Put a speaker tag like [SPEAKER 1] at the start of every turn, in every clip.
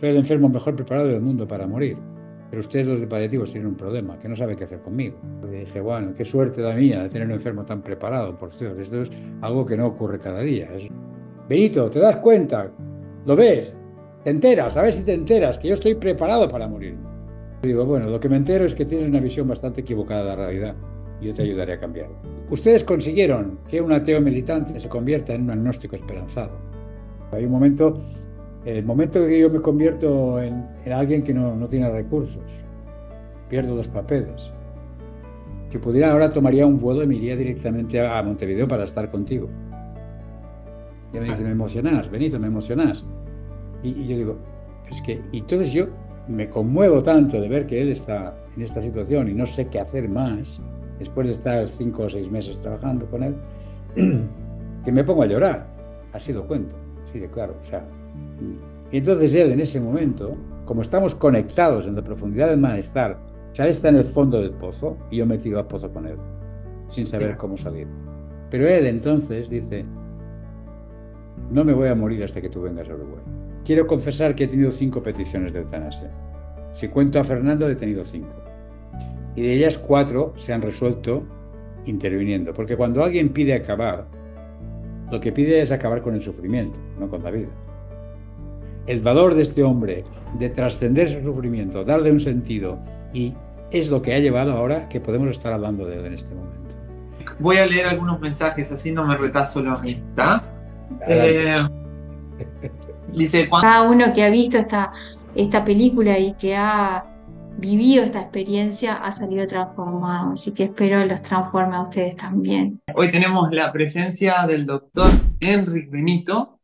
[SPEAKER 1] Soy el enfermo mejor preparado del mundo para morir, pero ustedes los de paliativos tienen un problema, que no saben qué hacer conmigo. Le dije, bueno, qué suerte la mía de tener un enfermo tan preparado, por cierto, esto es algo que no ocurre cada día. Benito, ¿te das cuenta? ¿Lo ves? ¿Te enteras? A ver si te enteras, que yo estoy preparado para morir. Digo, bueno, lo que me entero es que tienes una visión bastante equivocada de la realidad y yo te ayudaré a cambiarla. Ustedes consiguieron que un ateo militante se convierta en un agnóstico esperanzado. Hay un momento el momento que yo me convierto en, alguien que no, tiene recursos, pierdo los papeles. que pudiera ahora tomaría un vuelo y me iría directamente a, Montevideo para estar contigo. Y me dice, me emocionás, Benito, me emocionás. Y, yo digo, es que, y entonces yo me conmuevo tanto de ver que él está en esta situación y no sé qué hacer más, después de estar cinco o seis meses trabajando con él, que me pongo a llorar. Ha sido cuento, así de claro. O sea, y entonces él en ese momento, como estamos conectados en la profundidad del malestar, ya está en el fondo del pozo y yo me tiro al pozo con él, sin saber cómo salir. Pero él entonces dice, no me voy a morir hasta que tú vengas a Uruguay. Quiero confesar que he tenido cinco peticiones de eutanasia. Si cuento a Fernando, he tenido cinco. Y de ellas cuatro se han resuelto interviniendo. Porque cuando alguien pide acabar, lo que pide es acabar con el sufrimiento, no con la vida el valor de este hombre de trascender su sufrimiento, darle un sentido, y es lo que ha llevado ahora que podemos estar hablando de él en este momento.
[SPEAKER 2] Voy a leer algunos mensajes, así no me retazo a eh, dice, Cada ah,
[SPEAKER 3] uno que ha visto esta, esta película y que ha vivido esta experiencia ha salido transformado, así que espero los transforme a ustedes también.
[SPEAKER 2] Hoy tenemos la presencia del doctor Enric Benito,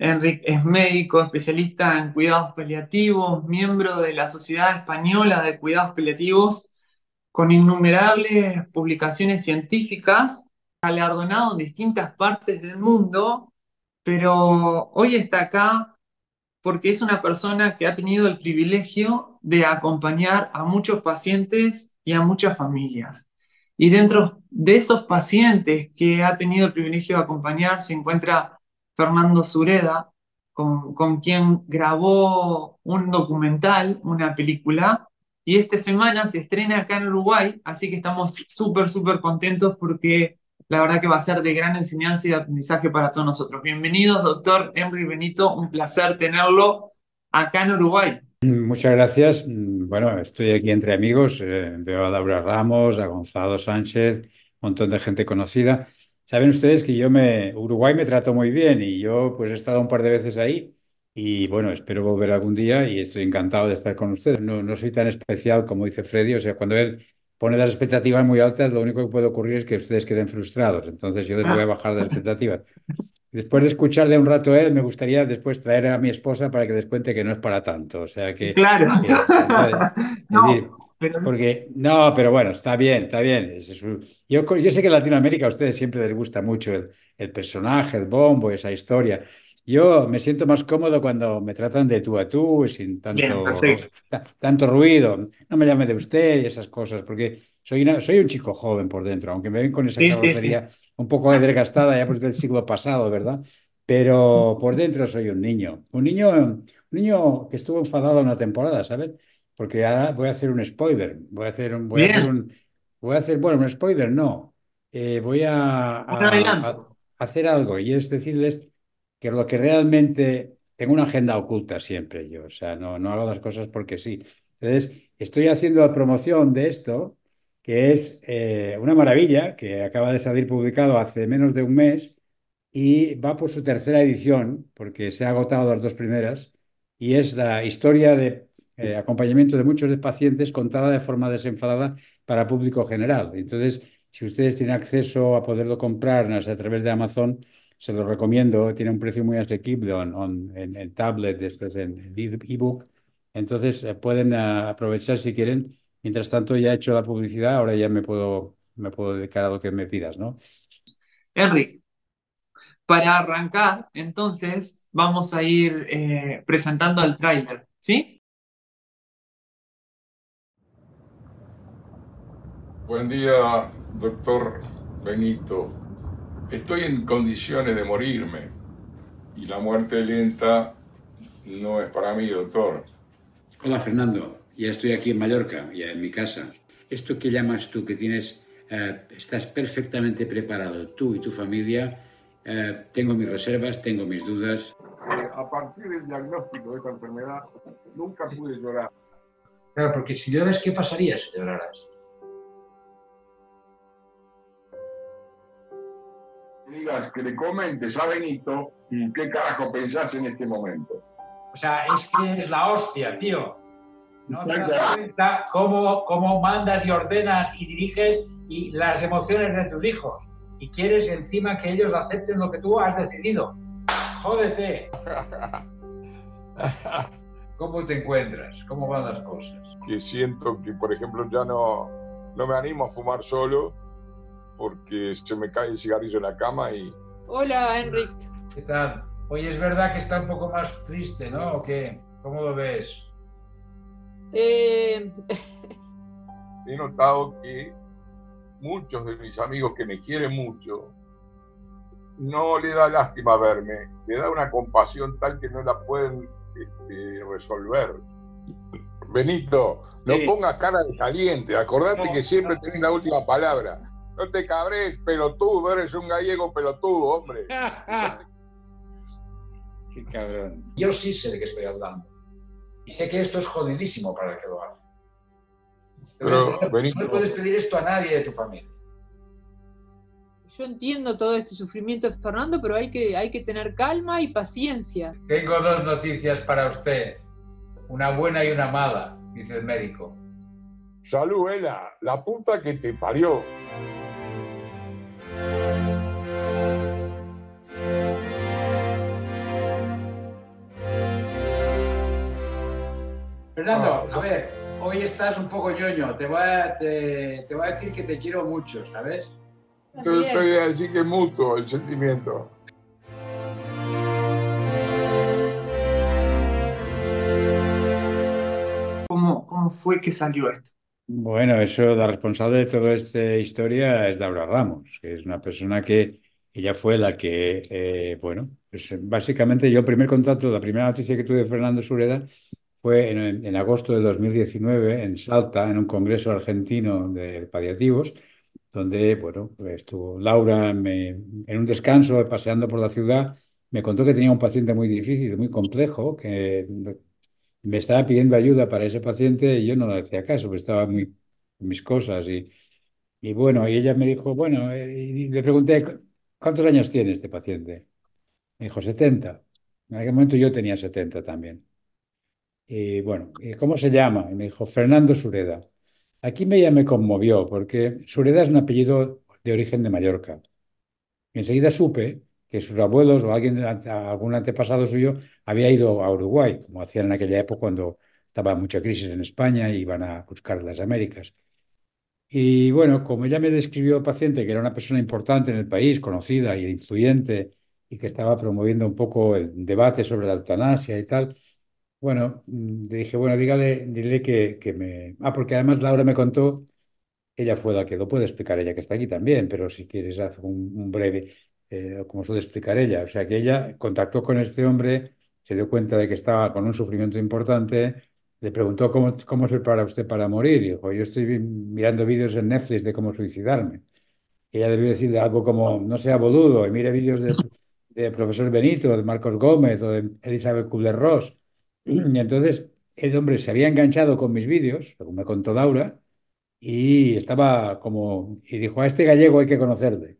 [SPEAKER 2] Enrique es médico, especialista en cuidados paliativos, miembro de la Sociedad Española de Cuidados Paliativos, con innumerables publicaciones científicas, galardonado en distintas partes del mundo, pero hoy está acá porque es una persona que ha tenido el privilegio de acompañar a muchos pacientes y a muchas familias. Y dentro de esos pacientes que ha tenido el privilegio de acompañar se encuentra Fernando Sureda, con, con, quien grabó un documental, una película, y esta semana se estrena acá en Uruguay, así que estamos súper, súper contentos porque la verdad que va a ser de gran enseñanza y aprendizaje para todos nosotros. Bienvenidos, doctor Henry Benito, un placer tenerlo acá en Uruguay.
[SPEAKER 1] Muchas gracias. Bueno, estoy aquí entre amigos, eh, veo a Laura Ramos, a Gonzalo Sánchez, un montón de gente conocida. Saben ustedes que yo me, Uruguay me trato muy bien y yo pues he estado un par de veces ahí y bueno, espero volver algún día y estoy encantado de estar con ustedes. No, no soy tan especial como dice Freddy, o sea, cuando él pone las expectativas muy altas, lo único que puede ocurrir es que ustedes queden frustrados, entonces yo les voy a ah. bajar las expectativas. Después de escucharle un rato a él, me gustaría después traer a mi esposa para que les cuente que no es para tanto, o sea que... Claro. Eh, Porque, no, pero bueno, está bien, está bien. yo, sé que en Latinoamérica a ustedes siempre les gusta mucho el, personaje, el bombo, esa historia. Yo me siento más cómodo cuando me tratan de tú a tú, sin tanto, tanto ruido. No me llame de usted y esas cosas, porque soy, soy un chico joven por dentro, aunque me ven con esa sí, un poco desgastada ya por el siglo pasado, ¿verdad? Pero por dentro soy un niño. Un niño, un niño que estuvo enfadado una temporada, ¿sabes? porque ahora voy a hacer un spoiler. Voy a hacer un. Voy, a hacer, un, voy a hacer, bueno, un spoiler no. Eh, voy a, hacer algo y es decirles que lo que realmente. Tengo una agenda oculta siempre yo, o sea, no, no hago las cosas porque sí. Entonces, estoy haciendo la promoción de esto, que es eh, una maravilla, que acaba de salir publicado hace menos de un mes y va por su tercera edición, porque se ha agotado las dos primeras, y es la historia de eh, acompañamiento de muchos pacientes contada de forma desenfadada para público general. Entonces, si ustedes tienen acceso a poderlo comprar a través de Amazon, se lo recomiendo. Tiene un precio muy asequible en, tablet, este es en e-, ebook. Entonces, eh, pueden eh, aprovechar si quieren. Mientras tanto, ya he hecho la publicidad, ahora ya me puedo, me puedo dedicar a lo que me pidas, ¿no?
[SPEAKER 2] Enrique, para arrancar, entonces, vamos a ir presentando el tráiler, ¿sí? Buen día, doctor Benito. Estoy en condiciones de morirme y la muerte lenta no es para mí,
[SPEAKER 1] doctor. Hola, Fernando. Ya estoy aquí en Mallorca, ya en mi casa. Esto que llamas tú, que tienes, eh, estás perfectamente preparado, tú y tu familia. Eh, tengo mis reservas, tengo mis dudas.
[SPEAKER 2] A partir del diagnóstico de esta enfermedad, nunca pude llorar.
[SPEAKER 1] Claro, porque si lloras, ¿qué pasaría si lloraras?
[SPEAKER 2] digas que le comentes a Benito y qué carajo pensás en este momento. O sea, es
[SPEAKER 1] que es la hostia, tío. No te das cuenta cómo, mandas y ordenas y diriges y las emociones de tus hijos. Y quieres encima que ellos acepten lo que tú has decidido. Jódete.
[SPEAKER 2] ¿Cómo te encuentras? ¿Cómo van las cosas? Que siento que, por ejemplo, ya no, no me animo a fumar solo porque se me cae el cigarrillo en la cama y... Hola, Enric. ¿Qué
[SPEAKER 1] tal? Hoy es verdad que está un poco más triste, ¿no? ¿O qué?
[SPEAKER 2] ¿Cómo lo ves? Eh, He notado que muchos de mis amigos que me quieren mucho, no le da lástima verme, le da una compasión tal que no la pueden este, resolver. Benito, no ponga pongas cara de caliente, acordate que siempre tenés la última palabra. No te cabres, pelotudo, eres un gallego pelotudo, hombre. Qué cabrón. Yo sí sé de qué estoy hablando.
[SPEAKER 1] Y sé que esto es jodidísimo para el que lo hace.
[SPEAKER 2] Pero, no
[SPEAKER 1] puedes pedir esto a nadie de tu familia
[SPEAKER 2] yo entiendo todo este sufrimiento Fernando, pero hay que, hay que tener calma y paciencia.
[SPEAKER 1] Tengo dos noticias para usted, una buena y una mala, dice el médico.
[SPEAKER 2] Salud, la puta que te parió.
[SPEAKER 1] Fernando, ah, a ver, hoy estás un poco ñoño, te voy a, te, te a decir que te quiero mucho, ¿sabes?
[SPEAKER 2] Entonces estoy así que mutuo el sentimiento. ¿Cómo, fue que salió esto?
[SPEAKER 1] Bueno, eso, la responsable de toda esta historia es Laura Ramos, que es una persona que ella fue la que, eh, bueno, pues, eh, básicamente yo, el primer contacto, la primera noticia que tuve de Fernando Sureda fue en, agosto de 2019 en Salta, en un congreso argentino de paliativos, donde bueno, estuvo Laura en un descanso, paseando por la ciudad, me contó que tenía un paciente muy difícil, muy complejo, que me estaba pidiendo ayuda para ese paciente y yo no le hacía caso, porque estaba muy mis cosas. Y, y bueno, y ella me dijo, bueno, eh", y le pregunté, ¿cuántos años tiene este paciente? Me dijo, 70. En aquel momento yo tenía 70 también. Y eh, bueno, eh, ¿cómo se llama? Y me dijo, Fernando Sureda. Aquí ya me conmovió porque Sureda es un apellido de origen de Mallorca. enseguida supe que sus abuelos o alguien, algún antepasado suyo había ido a Uruguay, como hacían en aquella época cuando estaba mucha crisis en España y iban a buscar las Américas. Y bueno, como ya me describió el paciente, que era una persona importante en el país, conocida y e influyente, y que estaba promoviendo un poco el debate sobre la eutanasia y tal, bueno, mm, le dije, bueno, dígale, dile que, que me... Ah, porque además Laura me contó, ella fue la que lo puede explicar ella, que está aquí también, pero si quieres hacer un, breve, eh, como suele explicar ella. O sea, que ella contactó con este hombre, se dio cuenta de que estaba con un sufrimiento importante, le preguntó cómo, cómo se prepara usted para morir. Y dijo, yo estoy mirando vídeos en Netflix de cómo suicidarme. ella debió decirle algo como, no sea boludo, y mire vídeos de, de profesor Benito, de Marcos Gómez o de Elizabeth Kubler-Ross y Entonces, el hombre se había enganchado con mis vídeos, según me contó Laura, y estaba como, y dijo, a este gallego hay que conocerle.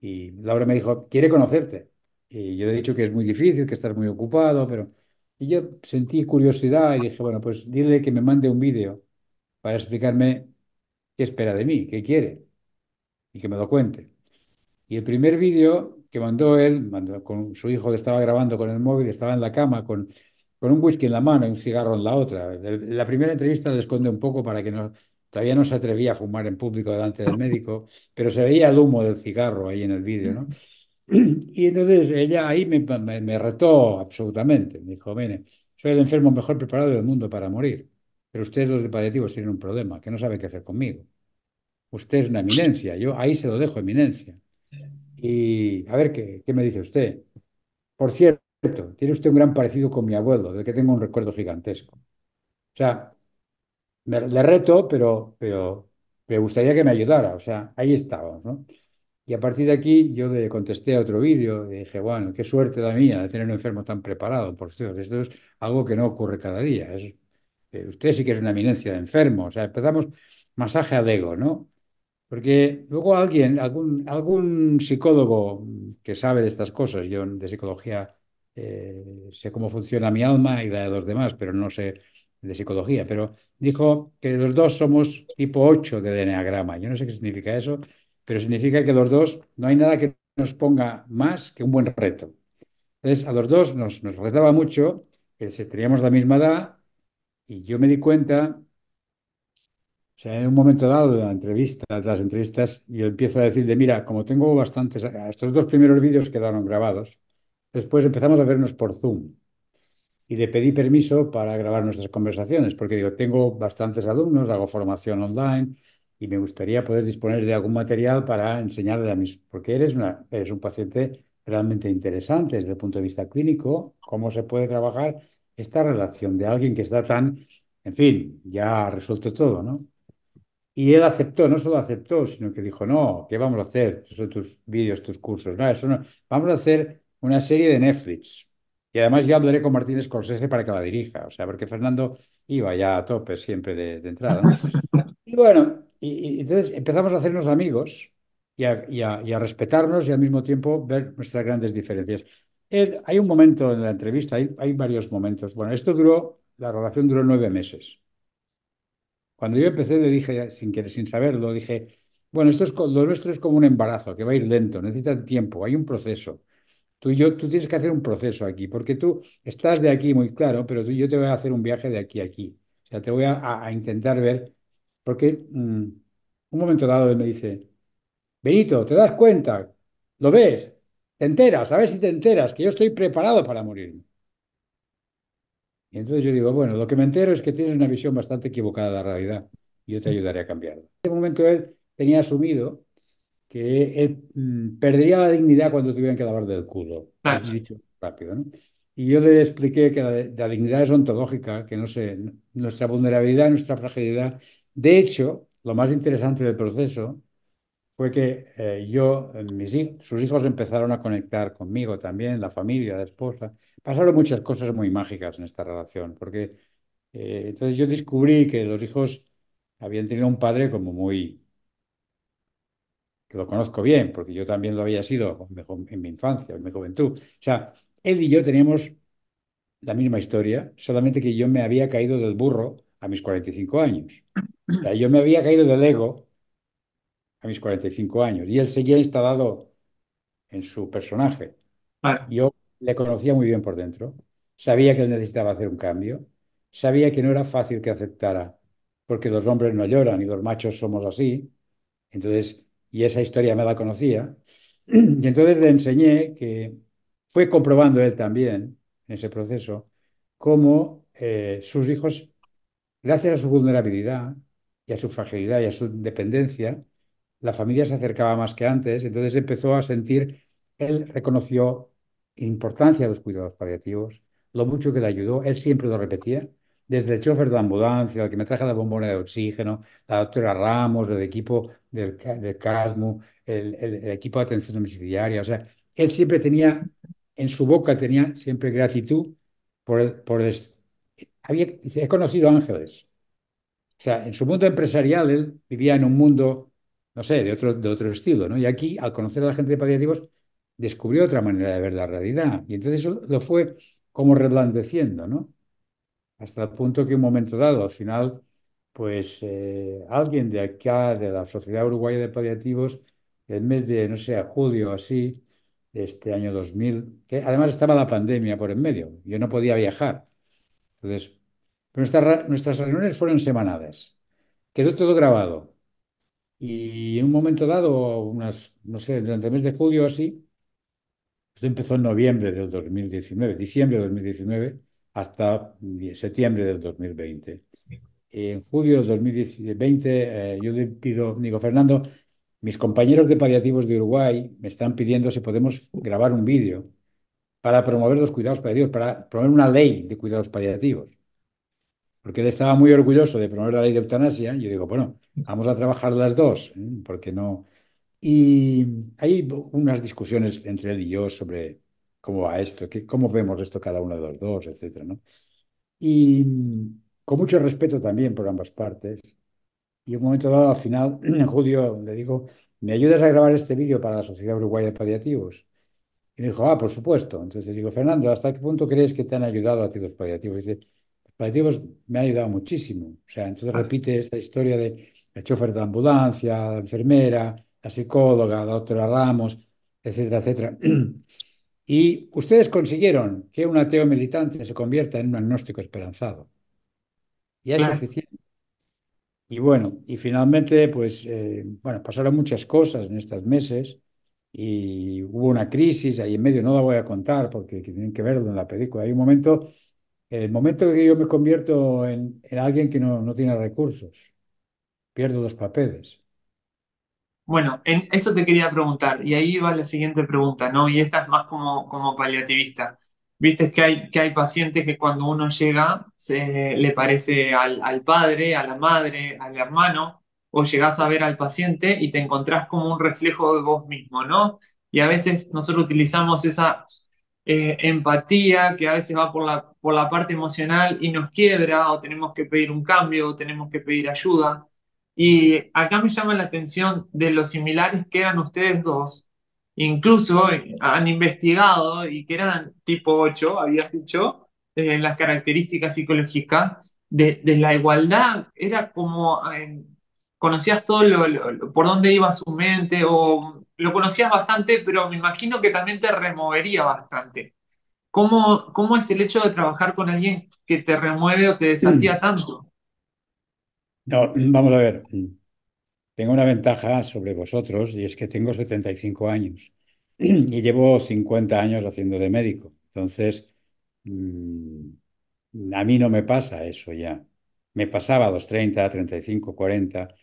[SPEAKER 1] Y Laura me dijo, quiere conocerte. Y yo le he dicho que es muy difícil, que estás muy ocupado, pero... Y yo sentí curiosidad y dije, bueno, pues dile que me mande un vídeo para explicarme qué espera de mí, qué quiere, y que me lo cuente. Y el primer vídeo que mandó él, con su hijo que estaba grabando con el móvil, estaba en la cama con con un whisky en la mano y un cigarro en la otra. La primera entrevista le esconde un poco para que no, todavía no se atrevía a fumar en público delante del médico, pero se veía el humo del cigarro ahí en el vídeo, ¿no? Y entonces ella ahí me, retó absolutamente. Me dijo, mire, soy el enfermo mejor preparado del mundo para morir, pero ustedes los de paliativos tienen un problema, que no saben qué hacer conmigo. Usted es una eminencia, yo ahí se lo dejo, eminencia. Y a ver qué me dice usted. Por cierto, tiene usted un gran parecido con mi abuelo, del que tengo un recuerdo gigantesco. O sea, le reto, pero, pero me gustaría que me ayudara. O sea, ahí estábamos, ¿no? Y a partir de aquí yo le contesté a otro vídeo y dije, bueno, qué suerte la mía de tener un enfermo tan preparado, por Dios, Esto es algo que no ocurre cada día. Es, eh, usted sí que es una eminencia de enfermo. O sea, empezamos masaje al ego, ¿no? Porque luego alguien, algún, algún psicólogo que sabe de estas cosas, yo de psicología eh, sé cómo funciona mi alma y la de los demás, pero no sé de psicología. Pero dijo que los dos somos tipo 8 DNA eneagrama. Yo no sé qué significa eso, pero significa que los dos no hay nada que nos ponga más que un buen reto. Entonces, a los dos nos, nos retaba mucho, que teníamos la misma edad, y yo me di cuenta, o sea, en un momento dado de la entrevista, de las entrevistas, yo empiezo a decirle, mira, como tengo bastantes, estos dos primeros vídeos quedaron grabados, Después empezamos a vernos por Zoom y le pedí permiso para grabar nuestras conversaciones, porque digo, tengo bastantes alumnos, hago formación online y me gustaría poder disponer de algún material para enseñarle a mí, porque eres, una, un paciente realmente interesante desde el punto de vista clínico, cómo se puede trabajar esta relación de alguien que está tan, en fin, ya resuelto todo, ¿no? Y él aceptó, no solo aceptó, sino que dijo, no, ¿qué vamos a hacer? son tus vídeos, tus cursos, no, eso no, vamos a hacer una serie de Netflix. Y además ya hablaré con Martínez Scorsese para que la dirija, o sea, porque Fernando iba ya a tope siempre de, entrada. Y bueno, y, entonces empezamos a hacernos amigos y a, y, respetarnos y al mismo tiempo ver nuestras grandes diferencias. hay un momento en la entrevista, hay, varios momentos. Bueno, esto duró, la relación duró nueve meses. Cuando yo empecé le dije, sin querer, sin saberlo, dije, bueno, esto es, lo nuestro es como un embarazo, que va a ir lento, necesita tiempo, hay un proceso. Tú, yo, tú tienes que hacer un proceso aquí, porque tú estás de aquí muy claro, pero yo te voy a hacer un viaje de aquí a aquí. O sea, te voy a, intentar ver, porque mm, un momento dado él me dice, Benito, ¿te das cuenta? ¿Lo ves? ¿Te enteras? A ver si te enteras, que yo estoy preparado para morir. Y entonces yo digo, bueno, lo que me entero es que tienes una visión bastante equivocada de la realidad. yo te mm. ayudaré a cambiarla. En ese momento él tenía asumido que eh, mm, perdería la dignidad cuando tuvieran que lavar del culo. rápido, Y yo le expliqué que la, dignidad es ontológica, que no sé, nuestra vulnerabilidad, nuestra fragilidad. De hecho, lo más interesante del proceso fue que eh, yo, eh, mis sus hijos empezaron a conectar conmigo también, la familia, la esposa. Pasaron muchas cosas muy mágicas en esta relación, porque entonces yo descubrí que los hijos habían tenido un padre como muy lo conozco bien, porque yo también lo había sido en mi infancia, en mi juventud. O sea, él y yo teníamos la misma historia, solamente que yo me había caído del burro a mis 45 años. O sea, yo me había caído del ego a mis 45 años y él seguía instalado en su personaje. Yo le conocía muy bien por dentro, sabía que él necesitaba hacer un cambio, sabía que no era fácil que aceptara, porque los hombres no lloran y los machos somos así. Entonces, y esa historia me la conocía. Y entonces le enseñé que fue comprobando él también en ese proceso cómo eh, sus hijos, gracias a su vulnerabilidad y a su fragilidad y a su dependencia, la familia se acercaba más que antes, entonces empezó a sentir, él reconoció importancia de los cuidados paliativos, lo mucho que le ayudó, él siempre lo repetía, desde el chofer de ambulancia, el que me traje la bombona de oxígeno, la doctora Ramos, el equipo del, CASMU, el, equipo de atención domiciliaria. O sea, él siempre tenía, en su boca tenía siempre gratitud por el... Por había, he conocido ángeles. O sea, en su mundo empresarial él vivía en un mundo, no sé, de otro, de otro estilo, ¿no? Y aquí, al conocer a la gente de paliativos, descubrió otra manera de ver la realidad. Y entonces eso lo fue como reblandeciendo, ¿no? hasta el punto que un momento dado, al final, pues eh, alguien de acá, de la Sociedad Uruguaya de Paliativos, el mes de, no sé, julio o así, de este año 2000, que además estaba la pandemia por en medio, yo no podía viajar. Entonces, nuestras, reuniones fueron semanadas. quedó todo grabado. Y en un momento dado, unas, no sé, durante el mes de julio o así, esto empezó en noviembre del 2019, diciembre de 2019, hasta septiembre del 2020. En julio del 2020 eh, yo le pido, digo, Fernando, mis compañeros de paliativos de Uruguay me están pidiendo si podemos grabar un vídeo para promover los cuidados paliativos, para promover una ley de cuidados paliativos. Porque él estaba muy orgulloso de promover la ley de eutanasia. Y yo digo, bueno, vamos a trabajar las dos, ¿eh? ¿por porque no. Y hay unas discusiones entre él y yo sobre cómo va esto, ¿Qué, cómo vemos esto cada uno de los dos, etcétera, ¿no? Y mm, con mucho respeto también por ambas partes. Y un momento dado, al final, en julio, le digo, ¿me ayudas a grabar este vídeo para la Sociedad Uruguaya de Paliativos? Y me dijo, ah, por supuesto. Entonces le digo, Fernando, ¿hasta qué punto crees que te han ayudado a ti los paliativos? Y dice, los paliativos me han ayudado muchísimo. O sea, entonces ah. repite esta historia de el chofer de ambulancia, la enfermera, la psicóloga, la doctora Ramos, etcétera, etcétera. Y ustedes consiguieron que un ateo militante se convierta en un agnóstico esperanzado. Y es suficiente. Y bueno, y finalmente, pues, eh, bueno, pasaron muchas cosas en estos meses y hubo una crisis ahí en medio, no la voy a contar porque tienen que verlo en la película. Hay un momento, el momento que yo me convierto en, alguien que no, no tiene recursos, pierdo los papeles.
[SPEAKER 2] Bueno, en eso te quería preguntar, y ahí va la siguiente pregunta, ¿no? Y esta es más como, como paliativista. Viste que hay, que hay pacientes que cuando uno llega se, le parece al, al padre, a la madre, al hermano, o llegás a ver al paciente y te encontrás como un reflejo de vos mismo, ¿no? Y a veces nosotros utilizamos esa eh, empatía que a veces va por la, por la parte emocional y nos quiebra, o tenemos que pedir un cambio, o tenemos que pedir ayuda. Y acá me llama la atención de los similares que eran ustedes dos. Incluso eh, han investigado y que eran tipo 8, habías dicho, en las características psicológicas de, la igualdad. Era como eh, conocías todo por dónde iba su mente o lo conocías bastante, pero me imagino que también te removería bastante. ¿Cómo, cómo es el hecho de trabajar con alguien que te remueve o te mm. desafía tanto?
[SPEAKER 1] No, vamos a ver. Tengo una ventaja sobre vosotros y es que tengo 75 años y llevo 50 años haciendo de médico. Entonces, mm, a mí no me pasa eso ya. Me pasaba a los 30, 35, 40,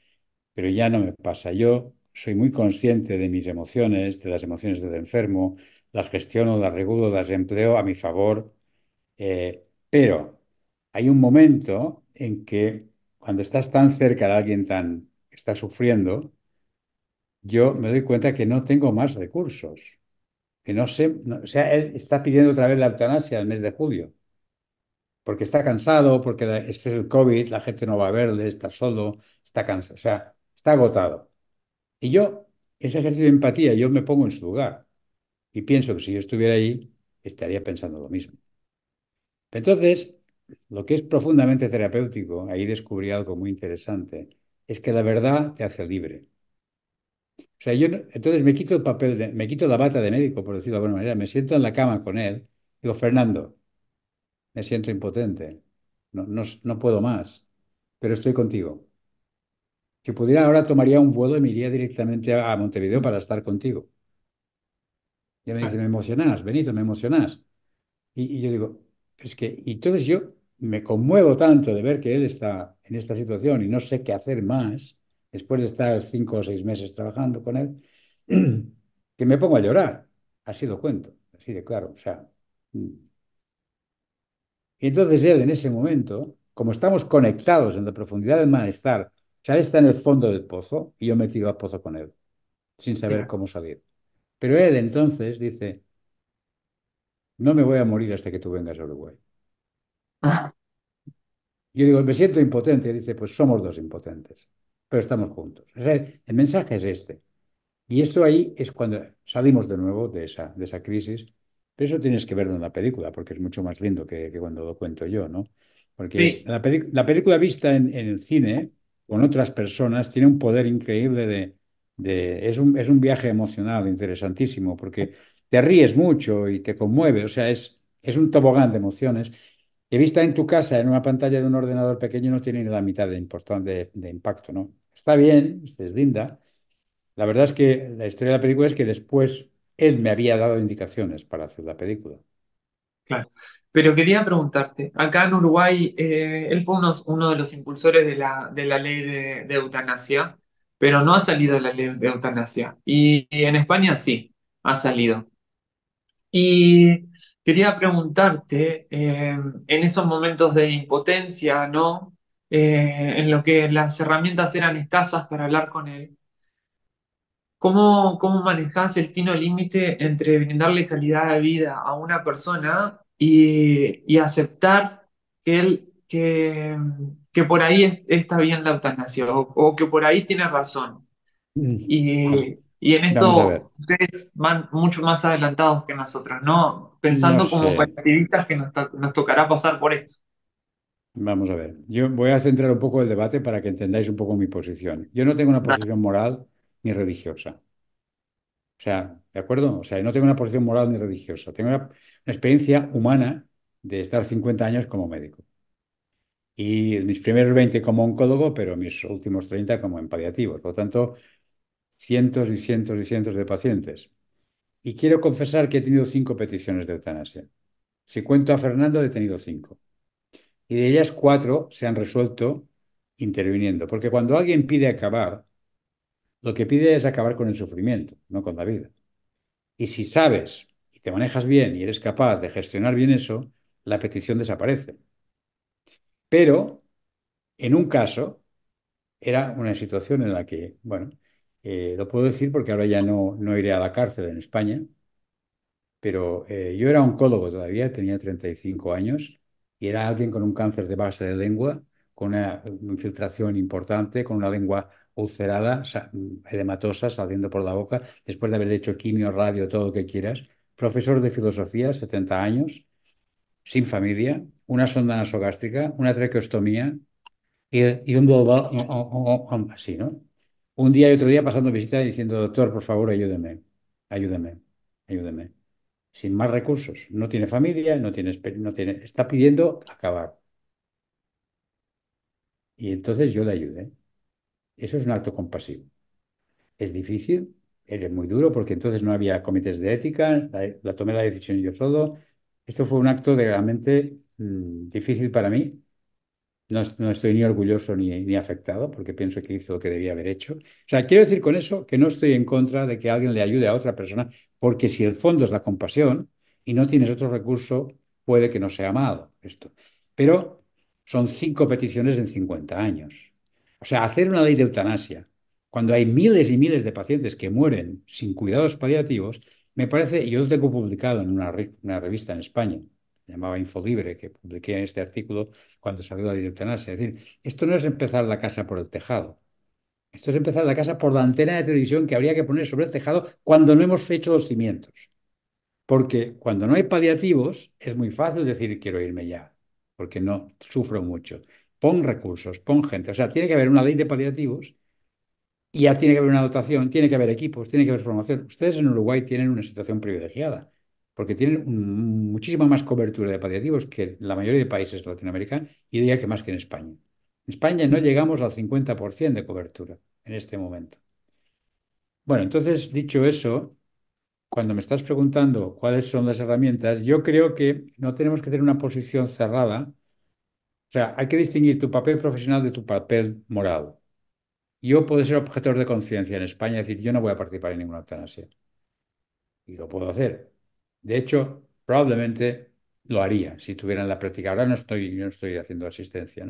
[SPEAKER 1] pero ya no me pasa. Yo soy muy consciente de mis emociones, de las emociones del enfermo, las gestiono, las regulo, las empleo a mi favor, eh, pero hay un momento en que cuando estás tan cerca de alguien tan que está sufriendo, yo me doy cuenta que no tengo más recursos, que no sé, o sea, él está pidiendo otra vez la eutanasia el mes de julio, porque está cansado, porque este es el COVID, la gente no va a verle, está solo, está cansado, o sea, está agotado. Y yo, ese ejercicio de empatía, yo me pongo en su lugar y pienso que si yo estuviera ahí, estaría pensando lo mismo. Entonces, lo que es profundamente terapéutico, ahí descubrí algo muy interesante, es que la verdad te hace libre. O sea, yo entonces me quito el papel, me quito la bata de médico, por decirlo de alguna manera, me siento en la cama con él, digo, Fernando, me siento impotente, no, puedo más, pero estoy contigo. Si pudiera ahora tomaría un vuelo y me iría directamente a, Montevideo para estar contigo. Y me dice, me emocionás, Benito, me emocionás. Y, yo digo, es que, y entonces yo me conmuevo tanto de ver que él está en esta situación y no sé qué hacer más, después de estar cinco o seis meses trabajando con él, que me pongo a llorar. Así lo cuento, así de claro. O sea. Mm. Y entonces él en ese momento, como estamos conectados en la profundidad del malestar, o sea, él está en el fondo del pozo y yo me tiro al pozo con él, sin saber cómo salir. Pero él entonces dice, no me voy a morir hasta que tú vengas a Uruguay. Yo digo, me siento impotente. Y dice, pues somos dos impotentes, pero estamos juntos. el mensaje es este. Y eso ahí es cuando salimos de nuevo de esa, de esa crisis. Pero eso tienes que verlo en la película, porque es mucho más lindo que, que cuando lo cuento yo, ¿no? Porque la, película vista en, el cine con otras personas tiene un poder increíble de... de es, un, es un viaje emocional interesantísimo, porque te ríes mucho y te conmueve, o sea, es, es un tobogán de emociones que vista en tu casa, en una pantalla de un ordenador pequeño, no tiene ni la mitad de, de, impacto, ¿no? Está bien, este es linda. La verdad es que la historia de la película es que después él me había dado indicaciones para hacer la película.
[SPEAKER 2] Claro, pero quería preguntarte, acá en Uruguay, eh, él fue uno, de los impulsores de la, ley de, eutanasia, pero no ha salido la ley de eutanasia. y en España sí, ha salido. Y Quería preguntarte, eh, en esos momentos de impotencia, ¿no? Eh, en lo que las herramientas eran escasas para hablar con él, ¿cómo, cómo manejas el fino límite entre brindarle calidad de vida a una persona y, aceptar que que, que por ahí está bien la eutanasia o, o, que por ahí tiene razón? Mm. Y, y en esto ustedes van mucho más adelantados que nosotros, ¿no? Pensando como paliativistas que nos, tocará pasar por esto.
[SPEAKER 1] Vamos a ver, yo voy a centrar un poco el debate para que entendáis un poco mi posición. Yo no tengo una posición moral ni religiosa. O sea, ¿de acuerdo? O sea, no tengo una posición moral ni religiosa. Tengo una, una experiencia humana de estar 50 años como médico. Y mis primeros 20 como oncólogo, pero mis últimos 30 como en paliativos. Por lo tanto, cientos y cientos y cientos de pacientes. Y quiero confesar que he tenido cinco peticiones de eutanasia. Si cuento a Fernando, he tenido cinco. Y de ellas cuatro se han resuelto interviniendo. Porque cuando alguien pide acabar, lo que pide es acabar con el sufrimiento, no con la vida. Y si sabes y te manejas bien y eres capaz de gestionar bien eso, la petición desaparece. Pero en un caso era una situación en la que, bueno, eh, lo puedo decir porque ahora ya no, no iré a la cárcel en España, pero eh, yo era oncólogo todavía, tenía 35 años y era alguien con un cáncer de base de lengua, con una infiltración importante, con una lengua ulcerada, edematosa, saliendo por la boca, después de haber hecho quimio, radio, todo lo que quieras, profesor de filosofía, 70 años, sin familia, una sonda nasogástrica, una traqueostomía y, un global, así, ¿no? un día y otro día pasando visita diciendo, doctor, por favor, ayúdeme, ayúdeme, ayúdeme. Sin más recursos. No tiene familia, no tiene, no tiene, está pidiendo acabar. Y entonces yo le ayude. Eso es un acto compasivo. Es difícil, eres muy duro porque entonces no había comités de ética, la, tomé la decisión yo todo. Esto fue un acto realmente mm, difícil para mí, no, estoy ni orgulloso ni, afectado porque pienso que hizo lo que debía haber hecho. O sea, quiero decir con eso que no estoy en contra de que alguien le ayude a otra persona, porque si el fondo es la compasión y no tienes otro recurso, puede que no sea amado esto. Pero son cinco peticiones en 50 años. O sea, hacer una ley de eutanasia cuando hay miles y miles de pacientes que mueren sin cuidados paliativos, me parece, y yo lo tengo publicado en una revista en España, llamaba Libre, que publiqué en este artículo cuando salió la ley Es decir, esto no es empezar la casa por el tejado. Esto es empezar la casa por la antena de televisión que habría que poner sobre el tejado cuando no hemos hecho los cimientos. Porque cuando no hay paliativos es muy fácil decir quiero irme ya, porque no sufro mucho. Pon recursos, pon gente. O sea, tiene que haber una ley de paliativos y ya tiene que haber una dotación, tiene que haber equipos, tiene que haber formación. Ustedes en Uruguay tienen una situación privilegiada porque tienen muchísima más cobertura de paliativos que la mayoría de países latinoamericanos y diría que más que en España. En España no llegamos al 50% de cobertura en este momento. Bueno, entonces, dicho eso, cuando me estás preguntando cuáles son las herramientas, yo creo que no tenemos que tener una posición cerrada. O sea, hay que distinguir tu papel profesional de tu papel moral. Yo puedo ser objetor de conciencia en España y decir, yo no voy a participar en ninguna eutanasia. Y lo puedo hacer. De hecho, probablemente lo haría si tuvieran la práctica. Ahora no estoy, no estoy haciendo asistencia,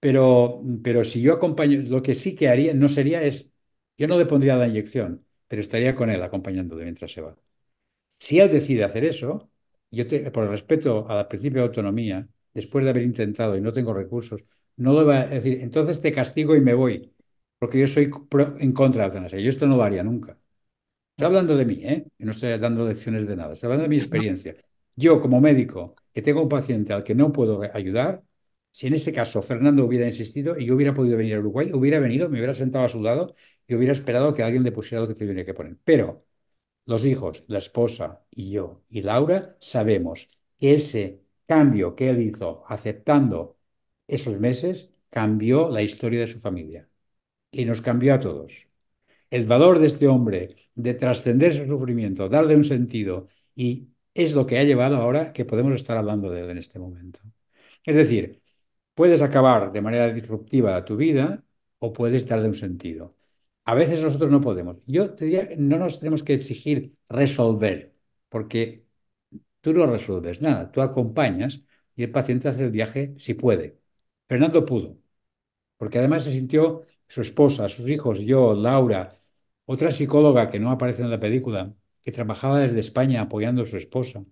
[SPEAKER 1] Pero, pero si yo acompaño, lo que sí que haría, no sería es, yo no le pondría la inyección, pero estaría con él acompañándole mientras se va. Si él decide hacer eso, yo por respeto al principio de autonomía, después de haber intentado y no tengo recursos, no le va a decir, entonces te castigo y me voy, porque yo soy en contra de la Yo esto no lo haría nunca. Estoy hablando de mí, ¿eh? no estoy dando lecciones de nada, estoy hablando de mi experiencia. Yo, como médico, que tengo un paciente al que no puedo ayudar, si en ese caso Fernando hubiera insistido y yo hubiera podido venir a Uruguay, hubiera venido, me hubiera sentado a su lado y hubiera esperado que alguien le pusiera lo que tenía que poner. Pero los hijos, la esposa y yo y Laura sabemos que ese cambio que él hizo aceptando esos meses cambió la historia de su familia y nos cambió a todos el valor de este hombre de trascender su sufrimiento, darle un sentido, y es lo que ha llevado ahora que podemos estar hablando de él en este momento. Es decir, puedes acabar de manera disruptiva tu vida o puedes darle un sentido. A veces nosotros no podemos. Yo te diría, no nos tenemos que exigir resolver, porque tú no resuelves nada, tú acompañas y el paciente hace el viaje si puede. Fernando pudo, porque además se sintió su esposa, sus hijos, yo, Laura, otra psicóloga que no aparece en la película, que trabajaba desde España apoyando a su esposa,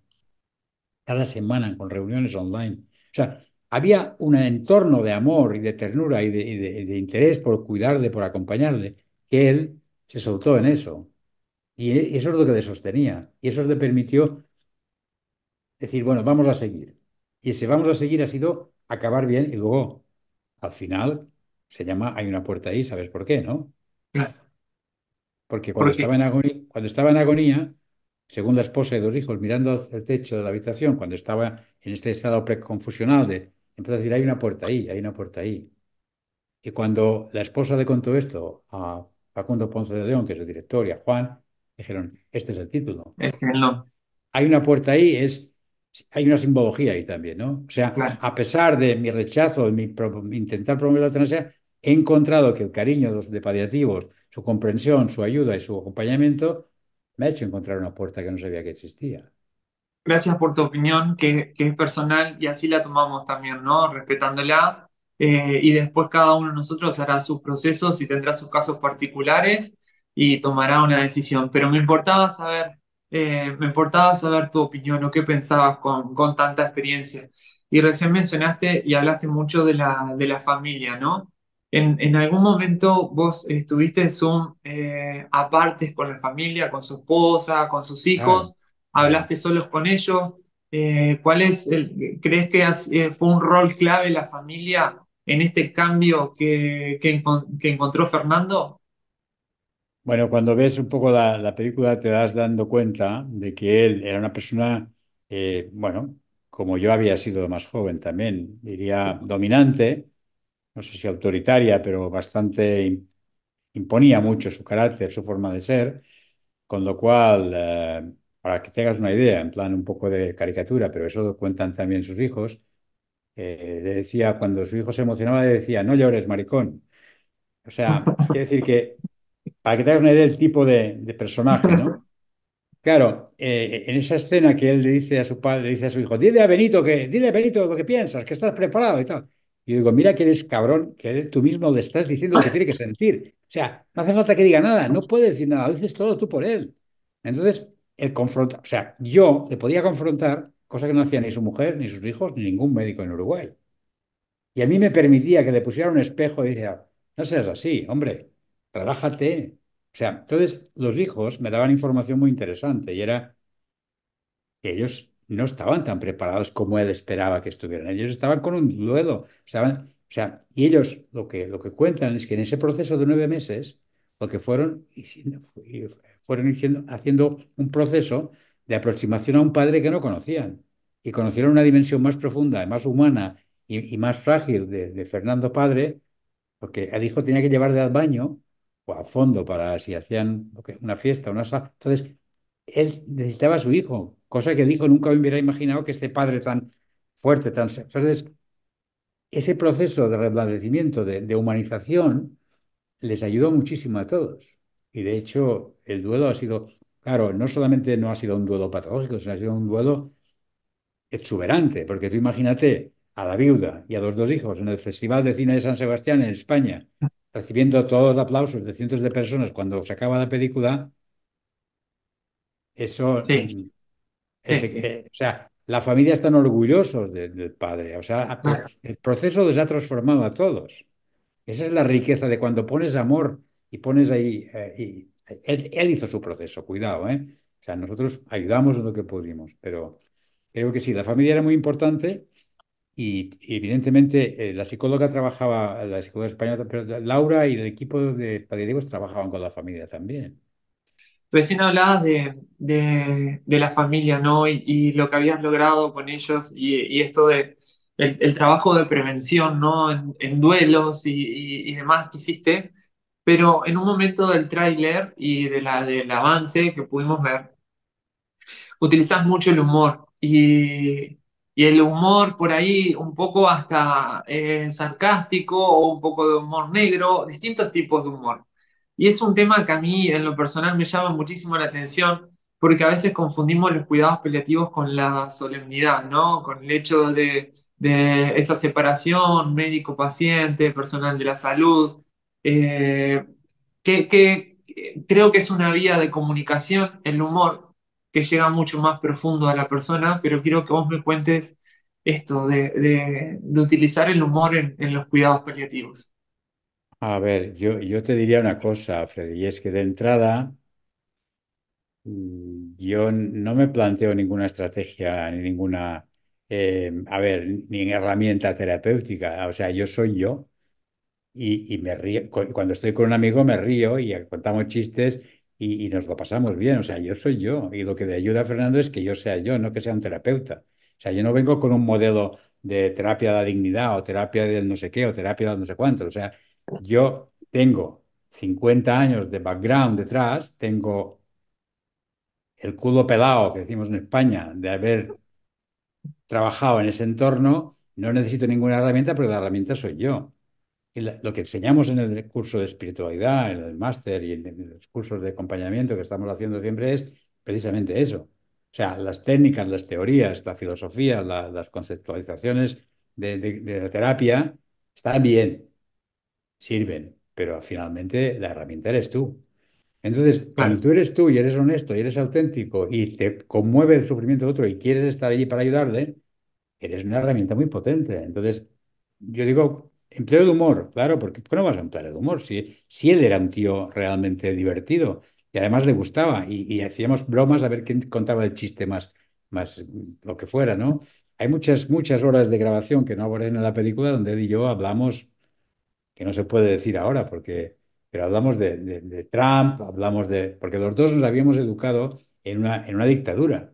[SPEAKER 1] cada semana con reuniones online. O sea, había un entorno de amor y de ternura y de, interés por cuidarle, por acompañarle, que él se soltó en eso. Y eso es lo que le sostenía. Y eso le permitió decir, bueno, vamos a seguir. Y ese vamos a seguir ha sido acabar bien y luego, al final, se llama Hay una puerta ahí, ¿sabes por qué, no? Porque cuando, estaba en agonía, cuando estaba en agonía, esposa y dos hijos, mirando el techo de la habitación, cuando estaba en este estado preconfusional de, empezó a decir, hay una puerta ahí, hay una puerta ahí. Y cuando la esposa le contó esto a Facundo Ponce de León, que es el director, y a Juan, dijeron, este es el título. Hay una puerta ahí, es hay una simbología ahí también, ¿no? O sea, a pesar de mi rechazo, de mi intentar promover la transición, he encontrado que el cariño de los de paliativos, su comprensión, su ayuda y su acompañamiento me ha hecho encontrar una puerta que no sabía que existía.
[SPEAKER 2] Gracias por tu opinión, que, es personal y así la tomamos también, ¿no? Respetándola. Eh, y después cada uno de nosotros hará sus procesos y tendrá sus casos particulares y tomará una decisión. Pero me importaba saber eh, me importaba saber tu opinión o qué pensabas con, con, tanta experiencia. Y recién mencionaste y hablaste mucho de la, de la familia, ¿no? En, algún momento vos estuviste en Zoom eh, apartes con la familia, con su esposa, con sus hijos, hablaste solos con ellos. Eh, ¿Cuál es el, crees que fue un rol clave la familia en este cambio que, que encontró Fernando?
[SPEAKER 1] Bueno, cuando ves un poco la, película te das dando cuenta de que él era una persona, eh, bueno, como yo había sido más joven también, diría dominante, no sé si autoritaria, pero bastante imponía mucho su carácter, su forma de ser, con lo cual, eh, para que tengas una idea, en plan un poco de caricatura, pero eso lo cuentan también sus hijos, eh, decía, cuando su hijo se emocionaba, le decía, no llores, maricón. O sea, quiere decir que para que te hagas una idea del tipo de, personaje, ¿no? Claro, eh, en esa escena que él le dice a su padre, le dice a su hijo, dile a Benito que, dile a Benito lo que piensas, que estás preparado y tal. Y yo digo, mira que eres cabrón, que tú mismo le estás diciendo lo que tiene que sentir. O sea, no hace falta que diga nada, no puede decir nada, lo dices todo tú por él. Entonces, él confronta, o sea, yo le podía confrontar, cosa que no hacía ni su mujer, ni sus hijos, ni ningún médico en Uruguay. Y a mí me permitía que le pusiera un espejo y dijera, no seas así, hombre, relájate. O sea, entonces los hijos me daban información muy interesante y era que ellos no estaban tan preparados como él esperaba que estuvieran. Ellos estaban con un duelo, estaban, o sea, y ellos lo que, lo que cuentan es que en ese proceso de nueve meses, lo que fueron, fueron haciendo, haciendo un proceso de aproximación a un padre que no conocían y conocieron una dimensión más profunda, más humana y, más frágil de, de, Fernando Padre, porque el hijo tenía que llevarle al baño o a fondo para si hacían una fiesta, una sala. Entonces, él necesitaba a su hijo, cosa que dijo, nunca me hubiera imaginado que este padre tan fuerte, tan... Entonces, ese proceso de reblandecimiento, de, humanización, les ayudó muchísimo a todos. Y de hecho, el duelo ha sido, claro, no solamente no ha sido un duelo patológico, sino ha sido un duelo exuberante, porque tú imagínate a la viuda y a los dos hijos en el Festival de Cine de San Sebastián en España, recibiendo todos los aplausos de cientos de personas cuando se acaba la película, eso... Sí. Mm, o sea, la familia están orgullosos del padre. O sea, el proceso les ha transformado a todos. Esa es la riqueza de cuando pones amor y pones ahí... Eh, y, él, hizo su proceso, cuidado, ¿eh? O sea, nosotros ayudamos lo que pudimos, pero creo que sí, la familia era muy importante y, evidentemente eh, la psicóloga trabajaba, la psicóloga española, pero Laura y el equipo de Diego trabajaban con la familia también.
[SPEAKER 2] Recién hablabas de, de, de la familia, ¿no? Y, lo que habías logrado con ellos y, esto de el, trabajo de prevención, ¿no? En, duelos y, demás que hiciste. Pero en un momento del tráiler y de la, del avance que pudimos ver, utilizas mucho el humor y y el humor por ahí un poco hasta eh, sarcástico o un poco de humor negro, distintos tipos de humor. Y es un tema que a mí en lo personal me llama muchísimo la atención porque a veces confundimos los cuidados paliativos con la solemnidad, ¿no? Con el hecho de, esa separación médico-paciente, personal de la salud, eh, que, que creo que es una vía de comunicación, el humor, que llega mucho más profundo a la persona, pero quiero que vos me cuentes esto de, utilizar el humor en, los cuidados paliativos.
[SPEAKER 1] A ver, yo, yo te diría una cosa, Freddy, y es que de entrada mm, yo no me planteo ninguna estrategia ni ninguna, em, a ver, ni herramienta terapéutica, o sea, yo soy yo. Y, y me río, cuando estoy con un amigo me río y contamos chistes y, nos lo pasamos bien. O sea, yo soy yo. Y lo que le ayuda a Fernando es que yo sea yo, no que sea un terapeuta. O sea, yo no vengo con un modelo de terapia de la dignidad o terapia del no sé qué o terapia del no sé cuánto. O sea, yo tengo 50 años de background detrás, tengo el culo pelado que decimos en España de haber trabajado en ese entorno, no necesito ninguna herramienta, pero la herramienta soy yo lo que enseñamos en el curso de espiritualidad, en el máster y en los cursos de acompañamiento que estamos haciendo siempre es precisamente eso. O sea, las técnicas, las teorías, la filosofía, las conceptualizaciones de, la terapia están bien, sirven, pero finalmente la herramienta eres tú. Entonces, cuando tú eres tú y eres honesto y eres auténtico y te conmueve el sufrimiento de otro y quieres estar allí para ayudarle, eres una herramienta muy potente. Entonces, yo digo Empleo de humor, claro, porque ¿por qué no vas a emplear el humor? Si, si él era un tío realmente divertido y además le gustaba y, hacíamos bromas a ver quién contaba el chiste más, más lo que fuera, ¿no? Hay muchas, muchas horas de grabación que no abordé en la película donde él y yo hablamos, que no se puede decir ahora, porque, pero hablamos de, de, Trump, hablamos de, porque los dos nos habíamos educado en una, en una dictadura.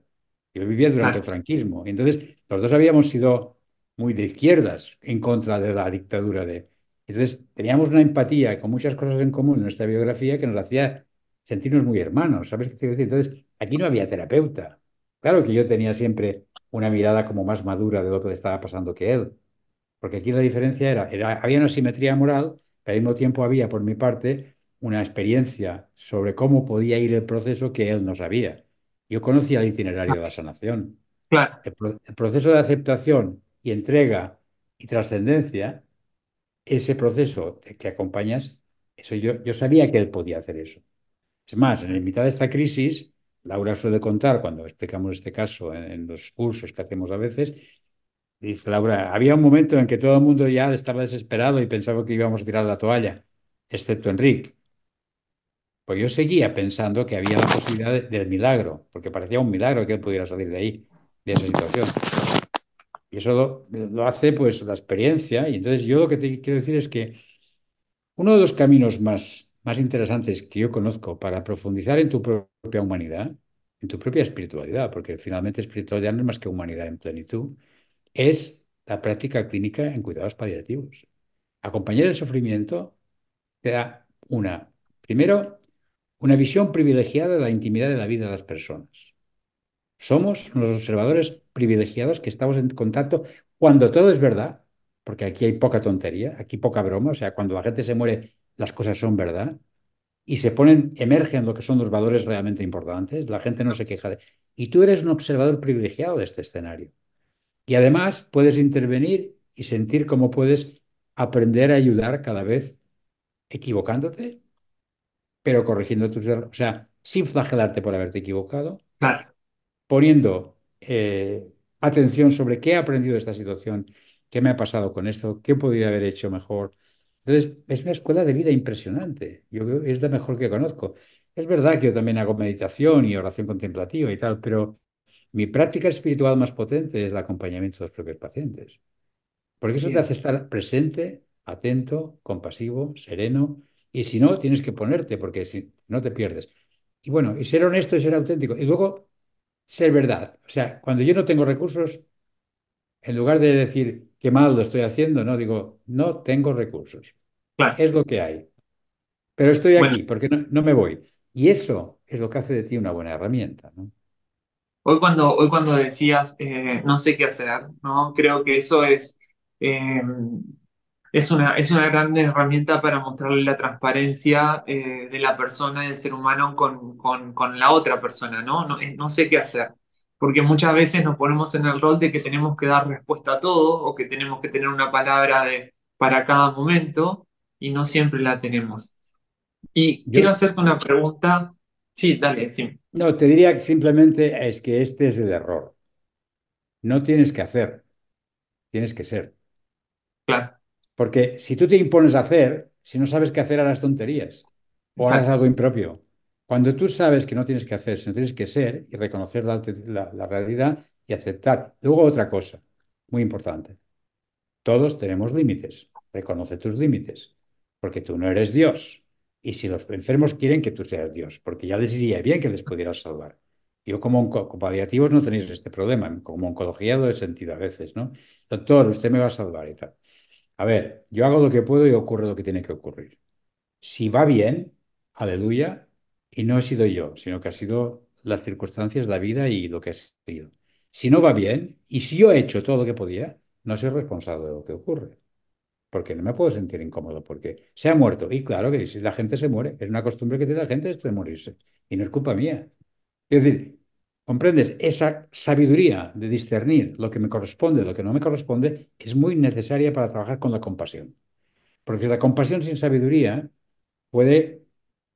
[SPEAKER 1] Yo vivía durante el franquismo. Entonces, los dos habíamos sido muy de izquierdas en contra de la dictadura de... Entonces, teníamos una empatía con muchas cosas en común en nuestra biografía que nos hacía sentirnos muy hermanos, ¿sabes qué te quiero decir? Entonces, aquí no había terapeuta. Claro que yo tenía siempre una mirada como más madura de lo que estaba pasando que él, porque aquí la diferencia era, era había una simetría moral, pero al mismo tiempo había por mi parte una experiencia sobre cómo podía ir el proceso que él no sabía. Yo conocía el itinerario de la sanación. Claro. el proceso de aceptación y entrega y trascendencia, ese proceso que acompañas, eso yo, yo sabía que él podía hacer eso. Es más, en la mitad de esta crisis, Laura suele contar cuando explicamos este caso en, los cursos que hacemos a veces, dice Laura, había un momento en que todo el mundo ya estaba desesperado y pensaba que íbamos a tirar la toalla, excepto Enrique. Pues yo seguía pensando que había la posibilidad del milagro, porque parecía un milagro que él pudiera salir de ahí, de esa situación. Y eso lo, hace pues la experiencia. Y entonces yo lo que te quiero decir es que uno de los caminos más, más interesantes que yo conozco para profundizar en tu propia humanidad, en tu propia espiritualidad, porque finalmente espiritualidad no es más que humanidad en plenitud, es la práctica clínica en cuidados paliativos. Acompañar el sufrimiento te da una, primero, una visión privilegiada de la intimidad de la vida de las personas. Somos los observadores privilegiados que estamos en contacto cuando todo es verdad, porque aquí hay poca tontería, aquí poca broma, o sea, cuando la gente se muere, las cosas son verdad, y se ponen, emergen lo que son los valores realmente importantes, la gente no se queja de... Y tú eres un observador privilegiado de este escenario. Y además puedes intervenir y sentir cómo puedes aprender a ayudar cada vez equivocándote, pero corrigiendo tus errores, o sea, sin flagelarte por haberte equivocado, poniendo eh, atención sobre qué he aprendido de esta situación, qué me ha pasado con esto, qué podría haber hecho mejor. Entonces, es una escuela de vida impresionante. Yo es la mejor que conozco. Es verdad que yo también hago meditación y oración contemplativa y tal, pero mi práctica espiritual más potente es el acompañamiento de los propios pacientes. Porque eso te hace estar presente, atento, compasivo, sereno. Y si no, tienes que ponerte, porque si no te pierdes. Y bueno, y ser honesto y ser auténtico. Y luego ser verdad. O sea, cuando yo no tengo recursos, en lugar de decir qué mal lo estoy haciendo, no digo, no tengo recursos. Es lo que hay. Pero estoy aquí porque no, me voy. Y eso es lo que hace de ti una buena herramienta.
[SPEAKER 2] Hoy, cuando, hoy cuando decías, eh, no sé qué hacer, ¿no? creo que eso es... Eh, es una, es una gran herramienta para mostrarle la transparencia eh, de la persona, del ser humano con, con, la otra persona, ¿no? ¿no? No sé qué hacer, porque muchas veces nos ponemos en el rol de que tenemos que dar respuesta a todo o que tenemos que tener una palabra de, para cada momento y no siempre la tenemos. Y quiero hacerte una pregunta. Sí, dale, sí.
[SPEAKER 1] No, te diría que simplemente es que este es el error. No tienes que hacer, tienes que ser. Claro. Porque si tú te impones a hacer, si no sabes qué hacer, las tonterías o algo impropio. Cuando tú sabes que no tienes que hacer, sino tienes que ser y reconocer la, realidad y aceptar. Luego otra cosa, muy importante. Todos tenemos límites. Reconoce tus límites, porque tú no eres Dios. Y si los enfermos quieren que tú seas Dios, porque ya les iría bien que les pudieras salvar. Yo como, un no tenéis este problema, como oncología lo he sentido a veces, ¿no? Doctor, usted me va a salvar y tal a ver, yo hago lo que puedo y ocurre lo que tiene que ocurrir. Si va bien, aleluya, y no he sido yo, sino que ha sido las circunstancias, la vida y lo que ha sido. Si no va bien, y si yo he hecho todo lo que podía, no soy responsable de lo que ocurre. Porque no me puedo sentir incómodo, porque se ha muerto. Y claro que si la gente se muere, es una costumbre que tiene la gente de morirse. Y no es culpa mía. Es decir, ¿Comprendes? Esa sabiduría de discernir lo que me corresponde, lo que no me corresponde, es muy necesaria para trabajar con la compasión. Porque la compasión sin sabiduría puede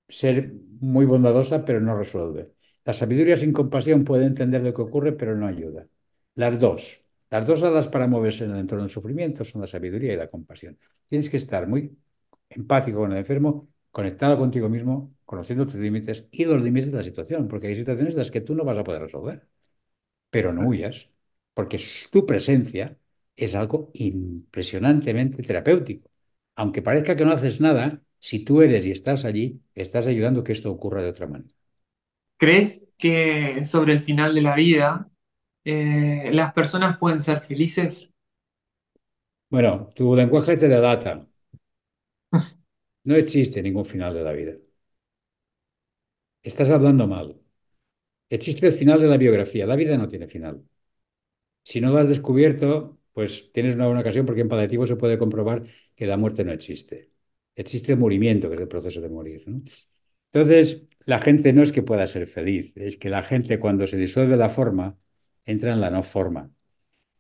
[SPEAKER 1] ser muy bondadosa, pero no resuelve. La sabiduría sin compasión puede entender lo que ocurre, pero no ayuda. Las dos, las dos alas para moverse en el entorno del sufrimiento son la sabiduría y la compasión. Tienes que estar muy empático con el enfermo, conectado contigo mismo conociendo tus límites y los límites de la situación, porque hay situaciones de las que tú no vas a poder resolver. Pero no huyas, porque tu presencia es algo impresionantemente terapéutico. Aunque parezca que no haces nada, si tú eres y estás allí, estás ayudando que esto ocurra de otra manera.
[SPEAKER 2] ¿Crees que sobre el final de la vida eh, las personas pueden ser felices?
[SPEAKER 1] Bueno, tu lenguaje te data No existe ningún final de la vida. Estás hablando mal. Existe el final de la biografía. La vida no tiene final. Si no lo has descubierto, pues tienes una buena ocasión porque en paliativo se puede comprobar que la muerte no existe. Existe el morimiento, que es el proceso de morir. Entonces, la gente no es que pueda ser feliz, es que la gente cuando se disuelve la forma, entra en la no forma.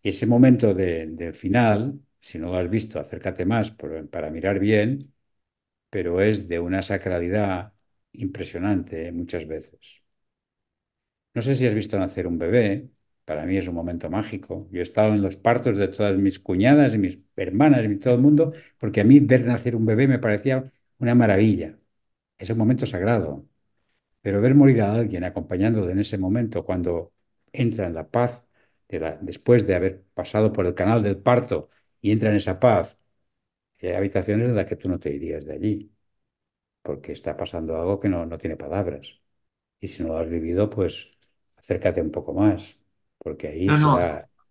[SPEAKER 1] Y ese momento del de final, si no lo has visto, acércate más para mirar bien, pero es de una sacralidad, impresionante ¿eh? muchas veces. No sé si has visto nacer un bebé, para mí es un momento mágico. Yo he estado en los partos de todas mis cuñadas y mis hermanas y todo el mundo, porque a mí ver nacer un bebé me parecía una maravilla. Es un momento sagrado. Pero ver morir a alguien acompañándolo en ese momento, cuando entra en la paz, después de haber pasado por el canal del parto y entra en esa paz, hay eh, habitaciones en las que tú no te irías de allí porque está pasando algo que no, tiene palabras. Y si no lo has vivido, pues acércate un poco más, porque ahí no,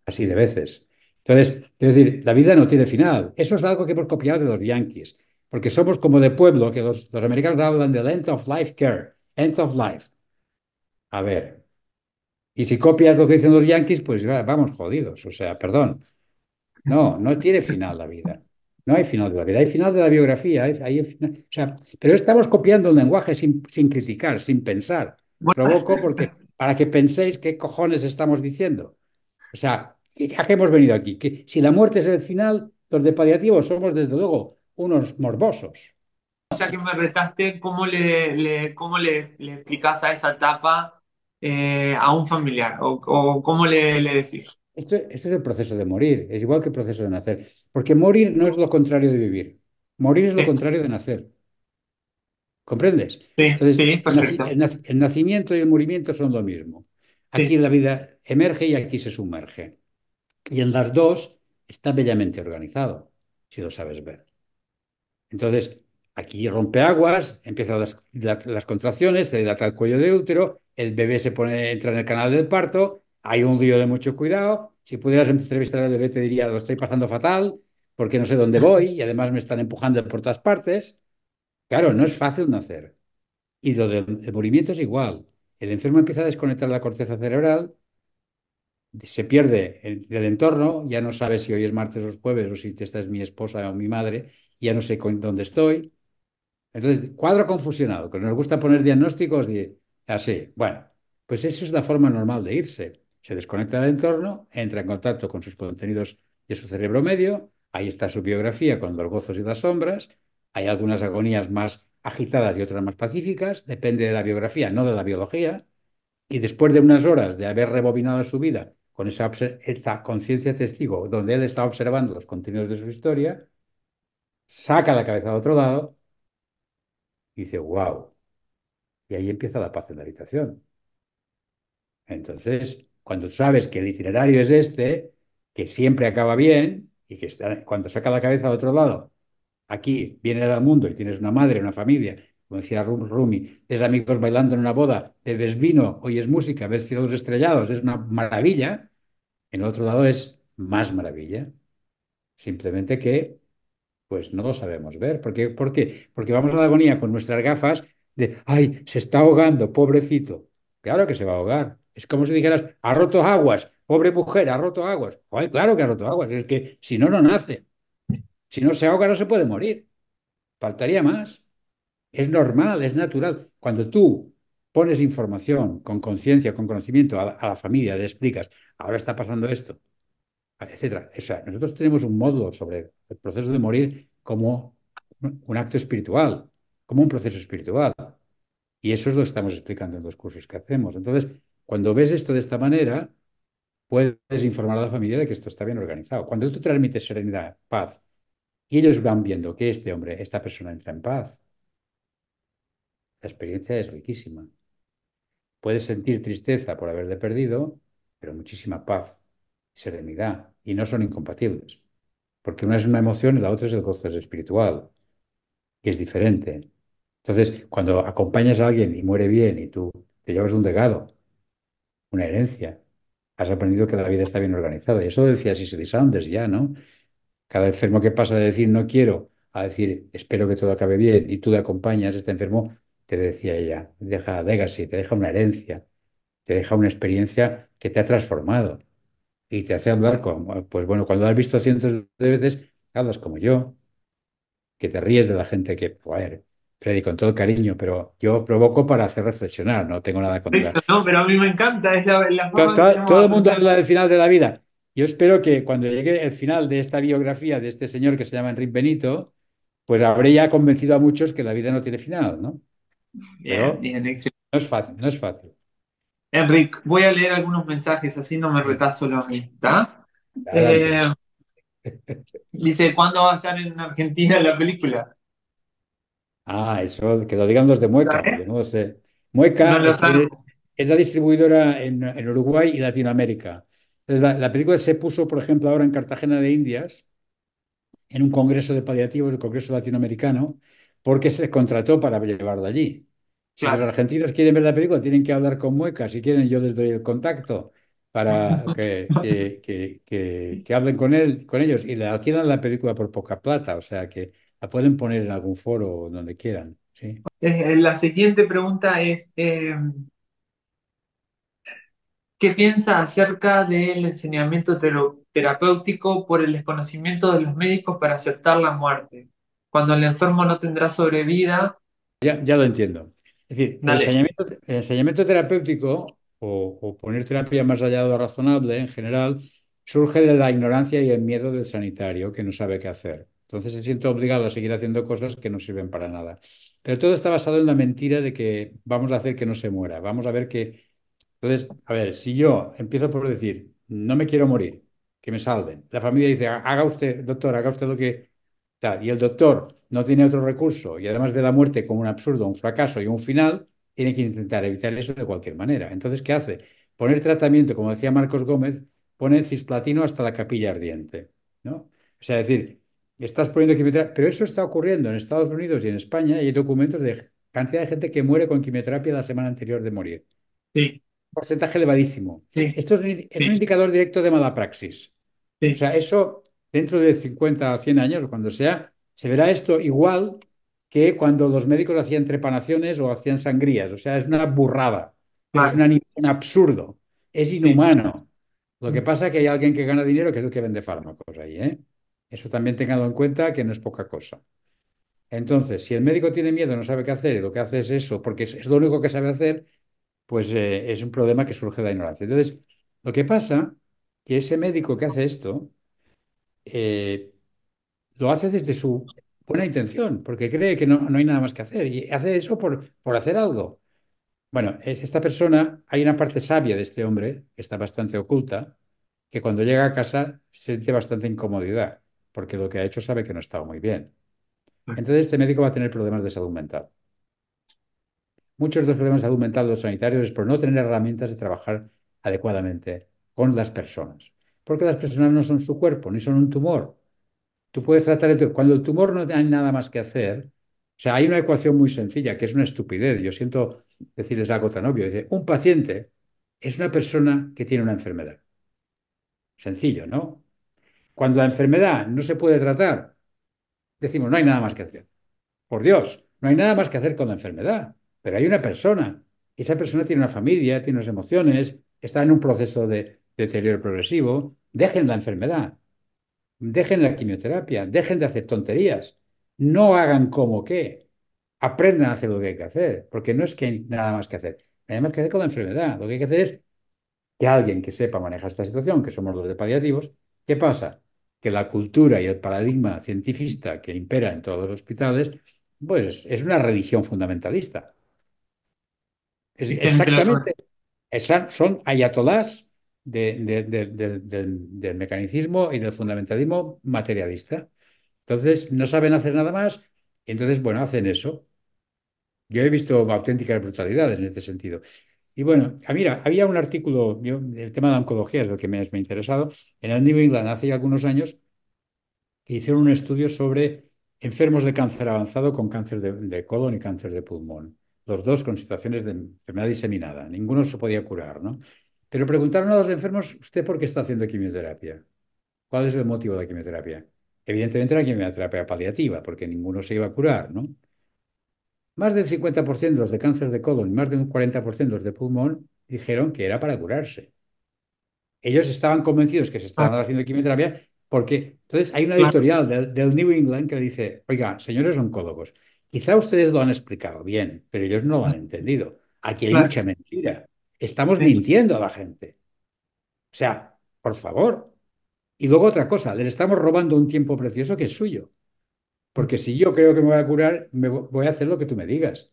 [SPEAKER 1] así de veces. Entonces, quiero decir, la vida no tiene final. Eso es algo que hemos copiado de los yankees, porque somos como de pueblo, que los, los americanos hablan del end of life care, end of life. A ver, y si copias lo que dicen los yankees, pues vamos jodidos, o sea, perdón. No, no tiene final la vida. No hay final de la vida, hay final de la biografía. o sea, pero estamos copiando el lenguaje sin, criticar, sin pensar. Provoco porque, para que penséis qué cojones estamos diciendo. O sea, ya que hemos venido aquí? Que si la muerte es el final, los de paliativos somos desde luego unos morbosos.
[SPEAKER 2] O sea que me retaste, ¿cómo le, cómo le, explicas a esa etapa eh, a un familiar?
[SPEAKER 1] ¿O, cómo le decís? Esto, es el proceso de morir, es igual que el proceso de nacer. Porque morir no es lo contrario de vivir. Morir es lo contrario de nacer. ¿Comprendes? El, nacimiento y el morimiento son lo mismo. Aquí la vida emerge y aquí se sumerge. Y en las dos está bellamente organizado, si lo sabes ver. Entonces, aquí rompe aguas, empiezan las, contracciones, se dilata el cuello de útero, el bebé se pone, entra en el canal del parto, hay un lío de mucho cuidado. Si pudieras entrevistar al bebé, te diría, lo estoy pasando fatal porque no sé dónde voy y además me están empujando por todas partes. Claro, no es fácil nacer. Y lo del movimiento es igual. El enfermo empieza a desconectar la corteza cerebral, se pierde el, del entorno, ya no sabe si hoy es martes o jueves o si esta es mi esposa o mi madre, ya no sé dónde estoy. Entonces, cuadro confusionado, que nos gusta poner diagnósticos y así. Bueno, pues esa es la forma normal de irse. Se desconecta del entorno, entra en contacto con sus contenidos de su cerebro medio, ahí está su biografía con los gozos y las sombras, hay algunas agonías más agitadas y otras más pacíficas, depende de la biografía, no de la biología, y después de unas horas de haber rebobinado su vida con esa, esa conciencia testigo, donde él está observando los contenidos de su historia, saca la cabeza de otro lado y dice, wow. Y ahí empieza la paz en la habitación. Entonces, cuando sabes que el itinerario es este, que siempre acaba bien y que está, cuando saca la cabeza al otro lado, aquí viene al mundo y tienes una madre, una familia, como decía Rumi, es amigos bailando en una boda, bebes vino, oyes música, ves cielos estrellados, es una maravilla. En el otro lado es más maravilla. Simplemente que pues no lo sabemos ver. ¿Por qué? ¿Por qué? Porque vamos a la agonía con nuestras gafas de, ay, se está ahogando, pobrecito. Claro que se va a ahogar, es como si dijeras, ha roto aguas, pobre mujer, ha roto aguas. claro que ha roto aguas, es que si no, no nace. Si no se ahoga, no se puede morir. Faltaría más. Es normal, es natural. Cuando tú pones información con conciencia, con conocimiento a la, familia, le explicas, ahora está pasando esto, etcétera. O sea, nosotros tenemos un módulo sobre el proceso de morir como un acto espiritual, como un proceso espiritual. Y eso es lo que estamos explicando en los cursos que hacemos. Entonces, cuando ves esto de esta manera, puedes informar a la familia de que esto está bien organizado. Cuando tú transmites serenidad, paz, y ellos van viendo que este hombre, esta persona entra en paz, la experiencia es riquísima. Puedes sentir tristeza por haberle perdido, pero muchísima paz, serenidad, y no son incompatibles. Porque una es una emoción y la otra es el gozo espiritual, que es diferente. Entonces, cuando acompañas a alguien y muere bien y tú te llevas un legado una herencia. Has aprendido que la vida está bien organizada. Y eso decía Sissy Sanders ya, ¿no? Cada enfermo que pasa de decir no quiero a decir espero que todo acabe bien y tú le acompañas, a este enfermo, te decía ella, deja legacy, te deja una herencia, te deja una experiencia que te ha transformado y te hace hablar como... pues bueno, cuando has visto cientos de veces, hablas como yo, que te ríes de la gente que, Freddy, con todo cariño, pero yo provoco para hacer reflexionar, no tengo nada contra.
[SPEAKER 2] no, pero a mí me encanta, es la, todo, el
[SPEAKER 1] mundo habla del final de la vida. Yo espero que cuando llegue el final de esta biografía de este señor que se llama Enrique Benito, pues habré ya convencido a muchos que la vida no tiene final, ¿no? No
[SPEAKER 2] es fácil, no es fácil. Enrique, voy a leer algunos mensajes, así no me retazo solo a dice, ¿cuándo va a estar en Argentina la película?
[SPEAKER 1] Ah, eso, que lo digan los de Mueca, no sé. Mueca es, la distribuidora en, Uruguay y Latinoamérica. La, película se puso, por ejemplo, ahora en Cartagena de Indias, en un congreso de paliativos, el Congreso Latinoamericano, porque se contrató para llevarla allí. Si los argentinos quieren ver la película, tienen que hablar con Mueca. Si quieren, yo les doy el contacto para que, que, que, hablen con él, con ellos y le alquilan la película por poca plata. O sea que la pueden poner en algún foro donde quieran. Eh,
[SPEAKER 2] eh, la siguiente pregunta es, eh, ¿qué piensa acerca del enseñamiento terapéutico por el desconocimiento de los médicos para aceptar la muerte? Cuando el enfermo no tendrá sobrevida.
[SPEAKER 1] Ya, lo entiendo. Es decir, el enseñamiento, terapéutico o, o poner terapia más allá de lo razonable en general surge de la ignorancia y el miedo del sanitario que no sabe qué hacer. Entonces se siente obligado a seguir haciendo cosas que no sirven para nada. Pero todo está basado en la mentira de que vamos a hacer que no se muera. Vamos a ver que... Entonces, a ver, si yo empiezo por decir, no me quiero morir, que me salven. La familia dice, haga usted, doctor, haga usted lo que... Y el doctor no tiene otro recurso y además ve la muerte como un absurdo, un fracaso y un final, tiene que intentar evitar eso de cualquier manera. Entonces, ¿qué hace? Poner tratamiento, como decía Marcos Gómez, pone cisplatino hasta la capilla ardiente, ¿no? O sea, decir, estás poniendo quimioterapia, pero eso está ocurriendo en Estados Unidos y en España y hay documentos de cantidad de gente que muere con quimioterapia la semana anterior de morir. porcentaje elevadísimo. Esto es, un, indicador directo de mala praxis. O sea, eso dentro de 50 a 100 años, cuando sea, se verá esto igual que cuando los médicos hacían trepanaciones o hacían sangrías. O sea, es una burrada, es un absurdo, es inhumano. Lo que mm. pasa es que hay alguien que gana dinero que es el que vende fármacos ahí, ¿eh? Eso también tenga en cuenta que no es poca cosa. Entonces, si el médico tiene miedo, no sabe qué hacer y lo que hace es eso, porque es, lo único que sabe hacer, pues eh, es un problema que surge de la ignorancia. Entonces, lo que pasa que ese médico que hace esto eh, lo hace desde su buena intención, porque cree que no, hay nada más que hacer y hace eso por, por hacer algo. Bueno, es esta persona, hay una parte sabia de este hombre, que está bastante oculta, que cuando llega a casa siente bastante incomodidad porque lo que ha hecho sabe que no estaba muy bien. Entonces este médico va a tener problemas de salud mental. Muchos de los problemas de salud mental de los sanitarios es por no tener herramientas de trabajar adecuadamente con las personas. Porque las personas no son su cuerpo, ni son un tumor. Tú puedes tratar el Cuando el tumor no hay nada más que hacer, o sea, hay una ecuación muy sencilla, que es una estupidez. Yo siento decirles algo tan obvio. Dice, un paciente es una persona que tiene una enfermedad. Sencillo, ¿no? Cuando la enfermedad no se puede tratar, decimos, no hay nada más que hacer. Por Dios, no hay nada más que hacer con la enfermedad, pero hay una persona. Y esa persona tiene una familia, tiene unas emociones, está en un proceso de deterioro progresivo. Dejen la enfermedad, dejen la quimioterapia, dejen de hacer tonterías. No hagan como qué. Aprendan a hacer lo que hay que hacer, porque no es que hay nada más que hacer. No hay más que hacer con la enfermedad. Lo que hay que hacer es que alguien que sepa manejar esta situación, que somos los de paliativos, ¿qué pasa? que la cultura y el paradigma cientifista que impera en todos los hospitales, pues es una religión fundamentalista. exactamente. son ayatolás del mecanicismo y del fundamentalismo materialista. Entonces, no saben hacer nada más, entonces, bueno, hacen eso. Yo he visto auténticas brutalidades en este sentido. Y bueno, ah, mira, había un artículo, el tema de oncología es el que me, ha interesado, en el New England hace algunos años, que hicieron un estudio sobre enfermos de cáncer avanzado con cáncer de, de colon y cáncer de pulmón. Los dos con situaciones de enfermedad diseminada. Ninguno se podía curar, ¿no? Pero preguntaron a los enfermos, ¿usted por qué está haciendo quimioterapia? ¿Cuál es el motivo de la quimioterapia? Evidentemente era quimioterapia paliativa, porque ninguno se iba a curar, ¿no? Más del 50% los de cáncer de colon y más de 40% de los de pulmón dijeron que era para curarse. Ellos estaban convencidos que se estaban ah. haciendo quimioterapia porque, entonces, hay una ah. editorial del, del New England que le dice, oiga, señores oncólogos, quizá ustedes lo han explicado bien, pero ellos no lo han ah. entendido. Aquí hay mucha mentira. Estamos mintiendo a la gente. O sea, por favor. Y luego otra cosa, les estamos robando un tiempo precioso que es suyo. Porque si yo creo que me voy a curar, me voy a hacer lo que tú me digas.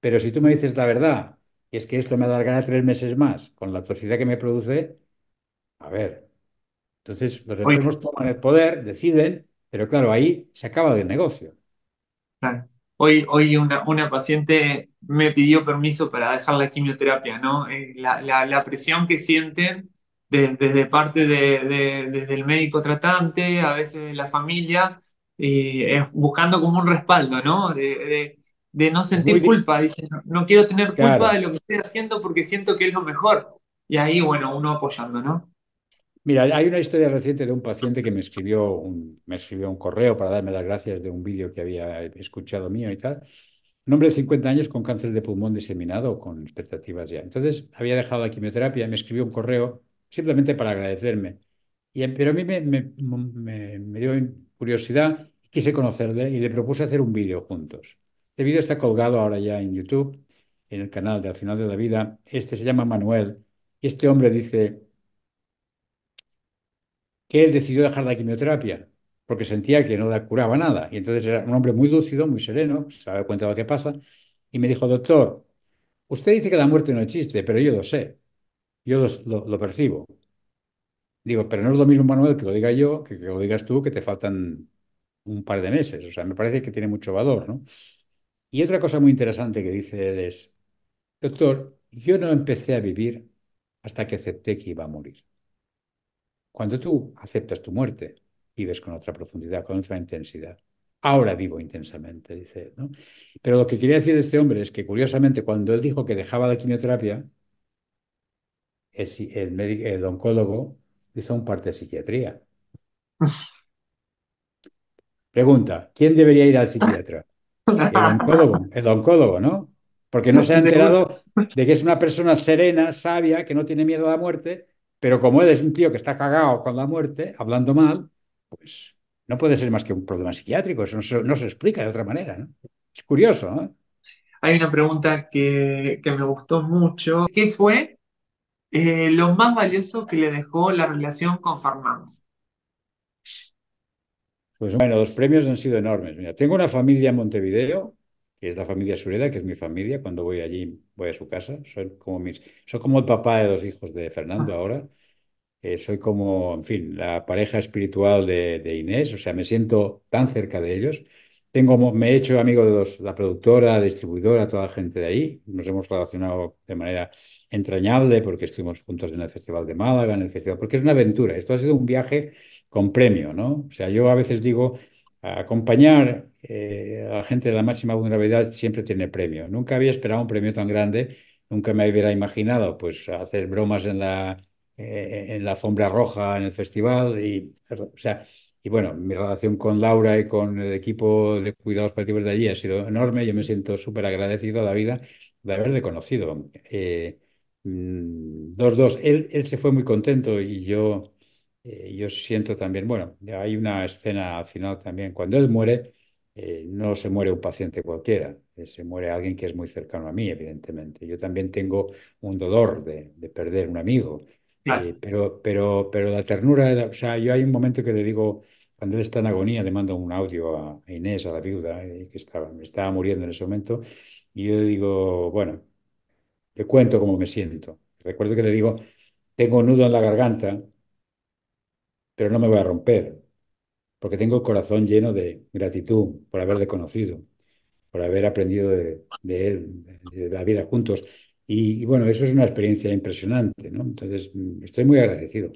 [SPEAKER 1] Pero si tú me dices la verdad, y es que esto me a dar ganas tres meses más con la toxicidad que me produce, a ver. Entonces los enfermos toman el poder, deciden, pero claro, ahí se acaba el negocio.
[SPEAKER 2] Hoy, hoy una, paciente me pidió permiso para dejar la quimioterapia, ¿no? Eh, la, la, presión que sienten desde, parte de, médico tratante, a veces de la familia, eh, buscando como un respaldo, ¿no? De, no sentir culpa, dice, no, quiero tener culpa de lo que estoy haciendo porque siento que es lo mejor. Y ahí, bueno, uno apoyando, ¿no?
[SPEAKER 1] Mira, hay una historia reciente de un paciente que me escribió un, me escribió un correo para darme las gracias de un vídeo que había escuchado mío y tal. Un hombre de 50 años con cáncer de pulmón diseminado, con expectativas ya. Entonces, había dejado la quimioterapia, me escribió un correo simplemente para agradecerme. Y, pero a mí me, me dio curiosidad quise conocerle y le propuse hacer un vídeo juntos. Este vídeo está colgado ahora ya en YouTube, en el canal de Al final de la vida. Este se llama Manuel y este hombre dice que él decidió dejar la quimioterapia porque sentía que no la curaba nada. Y entonces era un hombre muy lúcido, muy sereno, se daba cuenta de lo que pasa, y me dijo, doctor, usted dice que la muerte no existe, pero yo lo sé, yo lo, percibo. Digo, pero no es lo mismo, Manuel, que lo diga yo, que, que lo digas tú, que te faltan un par de meses. O sea, me parece que tiene mucho valor, ¿no? Y otra cosa muy interesante que dice él es, doctor, yo no empecé a vivir hasta que acepté que iba a morir. Cuando tú aceptas tu muerte, vives con otra profundidad, con otra intensidad. Ahora vivo intensamente, dice él. ¿no? Pero lo que quería decir de este hombre es que, curiosamente, cuando él dijo que dejaba la quimioterapia, el, el oncólogo hizo un parte de psiquiatría. Pregunta, ¿quién debería ir al psiquiatra? El oncólogo, el ¿no? Porque no se ha enterado de que es una persona serena, sabia, que no tiene miedo a la muerte, pero como él es un tío que está cagado con la muerte, hablando mal, pues no puede ser más que un problema psiquiátrico,
[SPEAKER 2] eso no se, explica de otra manera, ¿no? Es curioso, ¿no? Hay una pregunta que, me gustó mucho. ¿Qué fue eh, lo más valioso que le dejó la relación con Farman?
[SPEAKER 1] Pues bueno, los premios han sido enormes. Mira, tengo una familia en Montevideo, que es la familia Sureda, que es mi familia. Cuando voy allí, voy a su casa. Soy como, mis, como el papá de los hijos de Fernando ah. ahora. Eh, soy como, en fin, la pareja espiritual de, Inés. O sea, me siento tan cerca de ellos. Tengo, me he hecho amigo de los, la productora, distribuidora, toda la gente de ahí. Nos hemos relacionado de manera entrañable porque estuvimos juntos en el Festival de Málaga, en el Festival, porque es una aventura. Esto ha sido un viaje con premio, ¿no? O sea, yo a veces digo, acompañar eh, a gente de la máxima vulnerabilidad siempre tiene premio. Nunca había esperado un premio tan grande, nunca me hubiera imaginado pues hacer bromas en la, eh, en la alfombra roja en el festival y, o sea, y bueno, mi relación con Laura y con el equipo de cuidados paliativos de allí ha sido enorme. Yo me siento súper agradecido a la vida de haberle conocido. Eh, mm, dos, dos. él se fue muy contento y yo eh, yo siento también, bueno, hay una escena al final también, cuando él muere, eh, no se muere un paciente cualquiera, eh, se muere alguien que es muy cercano a mí, evidentemente. Yo también tengo un dolor de, perder un amigo, pero, pero, pero la ternura, o sea, yo hay un momento que le digo, cuando él está en agonía, le mando un audio a, Inés, a la viuda, que estaba, me estaba muriendo en ese momento, y yo le digo, bueno, le cuento cómo me siento. Recuerdo que le digo, tengo un nudo en la garganta, pero no me voy a romper, porque tengo el corazón lleno de gratitud por haberle conocido, por haber aprendido de, él, de la vida juntos. Y, bueno, eso es una experiencia impresionante, ¿no? Entonces, mm, estoy muy agradecido.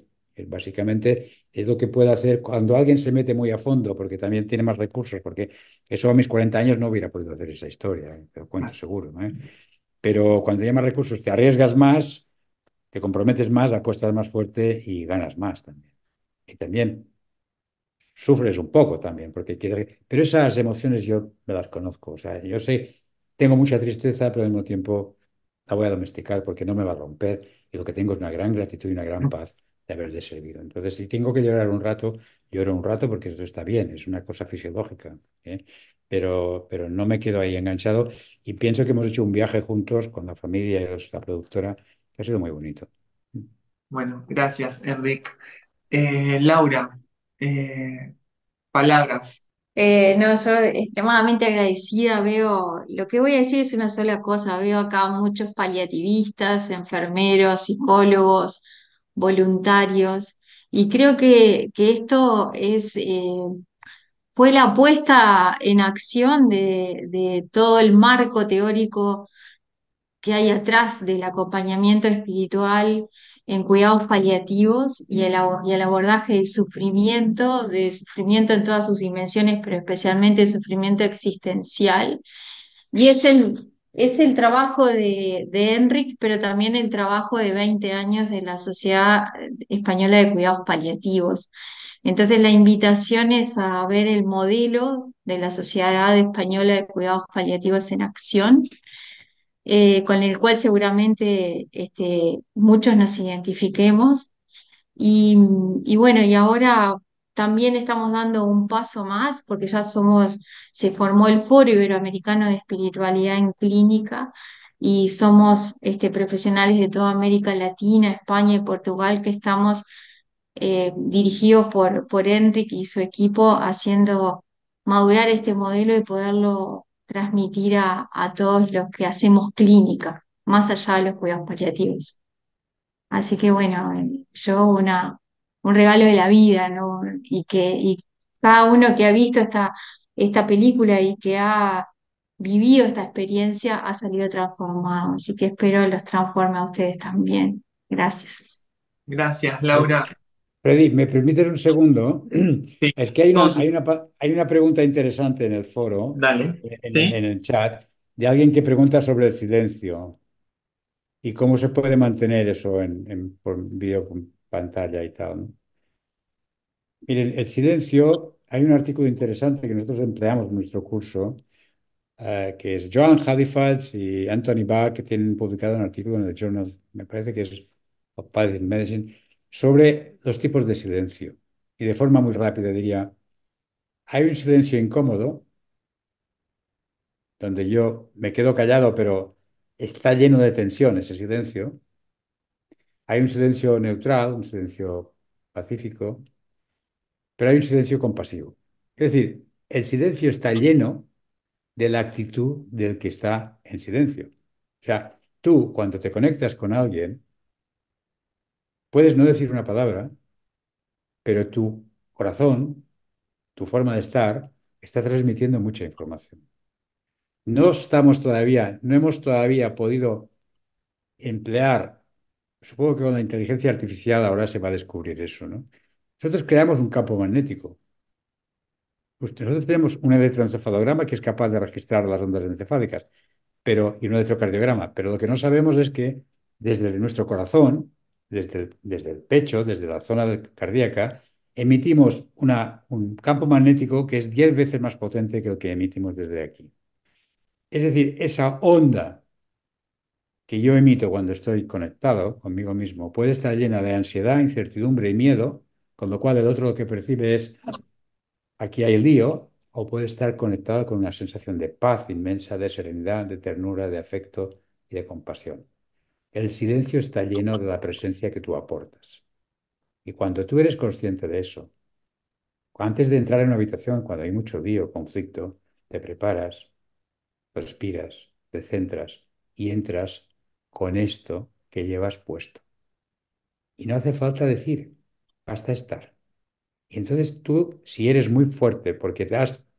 [SPEAKER 1] Básicamente es lo que puede hacer cuando alguien se mete muy a fondo, porque también tiene más recursos, porque eso a mis 40 años no hubiera podido hacer esa historia, eh, te lo cuento seguro. ¿eh? Pero cuando tienes más recursos, te arriesgas más, te comprometes más, apuestas más fuerte y ganas más también y también sufres un poco también, porque quiere... Pero esas emociones yo me las conozco, o sea, yo sé, tengo mucha tristeza, pero al mismo tiempo la voy a domesticar porque no me va a romper y lo que tengo es una gran gratitud y una gran paz de haberle servido. Entonces, si tengo que llorar un rato, lloro un rato porque eso está bien, es una cosa fisiológica, ¿eh? pero, pero no me quedo ahí enganchado y pienso que hemos hecho un viaje juntos con la familia y la productora, que ha sido muy bonito.
[SPEAKER 2] Bueno, gracias, Enrique eh, Laura, eh, palabras.
[SPEAKER 3] Eh, no, yo extremadamente agradecida veo, lo que voy a decir es una sola cosa, veo acá muchos paliativistas, enfermeros, psicólogos, voluntarios, y creo que, que esto es, fue la puesta en acción de, de todo el marco teórico que hay atrás del acompañamiento espiritual en cuidados paliativos y el, abordaje del sufrimiento, del sufrimiento en todas sus dimensiones, pero especialmente el sufrimiento existencial. Y es el, es el trabajo de, de Enric, pero también el trabajo de 20 años de la Sociedad Española de Cuidados Paliativos. Entonces la invitación es a ver el modelo de la Sociedad Española de Cuidados Paliativos en acción eh, con el cual seguramente este, muchos nos identifiquemos. Y, bueno, y ahora también estamos dando un paso más, porque ya somos, se formó el Foro Iberoamericano de Espiritualidad en Clínica y somos este, profesionales de toda América Latina, España y Portugal que estamos eh, dirigidos por, por Enric y su equipo haciendo madurar este modelo y poderlo transmitir a, todos los que hacemos clínica, más allá de los cuidados paliativos. Así que bueno, yo una, un regalo de la vida, ¿no? Y que y cada uno que ha visto esta, esta película y que ha vivido esta experiencia ha salido transformado. Así que espero los transforme a ustedes también. Gracias.
[SPEAKER 2] Gracias, Laura.
[SPEAKER 1] Freddy, ¿me permites un segundo? Es que hay una, hay una, pregunta interesante en el foro, En, el chat, de alguien que pregunta sobre el silencio y cómo se puede mantener eso en, en por pantalla y tal. Miren, el silencio, hay un artículo interesante que nosotros empleamos en nuestro curso, eh, que es Joan Halifax y Anthony Bach, que tienen publicado un artículo en el Journal, me parece que es Public Medicine, sobre los tipos de silencio. Y de forma muy rápida diría, hay un silencio incómodo, donde yo me quedo callado, pero está lleno de tensión ese silencio. Hay un silencio neutral, un silencio pacífico, pero hay un silencio compasivo. Es decir, el silencio está lleno de la actitud del que está en silencio. O sea, tú cuando te conectas con alguien, Puedes no decir una palabra, pero tu corazón, tu forma de estar, está transmitiendo mucha información. No estamos todavía, no hemos todavía podido emplear, supongo que con la inteligencia artificial ahora se va a descubrir eso, ¿no? Nosotros creamos un campo magnético. Pues nosotros tenemos un electroencefalograma que es capaz de registrar las ondas encefálicas pero, y un electrocardiograma, pero lo que no sabemos es que desde nuestro corazón desde el, pecho, desde la zona cardíaca, emitimos un campo magnético que es 10 veces más potente que el que emitimos desde aquí. Es decir, esa onda que yo emito cuando estoy conectado conmigo mismo puede estar llena de ansiedad, incertidumbre y miedo, con lo cual el otro lo que percibe es aquí hay lío, o puede estar conectado con una sensación de paz inmensa, de serenidad, de ternura, de afecto y de compasión. El silencio está lleno de la presencia que tú aportas. Y cuando tú eres consciente de eso, antes de entrar en una habitación, cuando hay mucho o conflicto, te preparas, respiras, te centras y entras con esto que llevas puesto. Y no hace falta decir, basta estar. Y entonces tú, si eres muy fuerte porque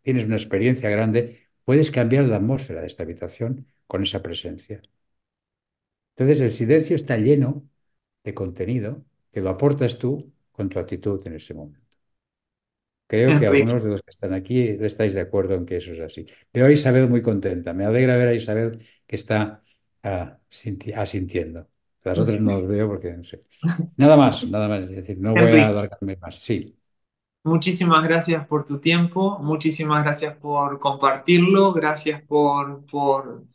[SPEAKER 1] tienes una experiencia grande, puedes cambiar la atmósfera de esta habitación con esa presencia. Entonces el silencio está lleno de contenido que lo aportas tú con tu actitud en ese momento.
[SPEAKER 3] Creo ah, que pues. algunos
[SPEAKER 1] de los que están aquí eh, estáis de acuerdo en que eso es así. Veo a Isabel muy contenta. Me alegra ver a Isabel que está ah, asintiendo. Las otras no las veo porque no sé. Nada más, nada más. Es decir, no voy a alargarme más. Sí.
[SPEAKER 2] Muchísimas gracias por tu tiempo, muchísimas gracias por compartirlo, gracias por, por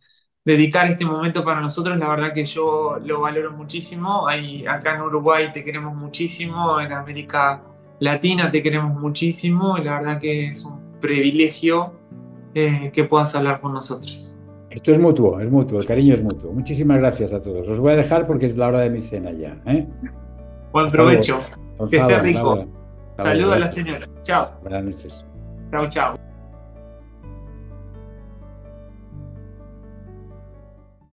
[SPEAKER 2] dedicar este momento para nosotros. La verdad que yo lo valoro muchísimo. Hay, acá en Uruguay te queremos muchísimo, en América Latina te queremos muchísimo y la verdad que es un privilegio eh, que puedas hablar con nosotros.
[SPEAKER 1] Esto es mutuo, es mutuo, el cariño es mutuo. Muchísimas gracias a todos. los voy a dejar porque es la hora de mi cena ya. ¿eh? Buen provecho. que esté rico. Saludos a la señora. Chao. Buenas noches. Chao, chao.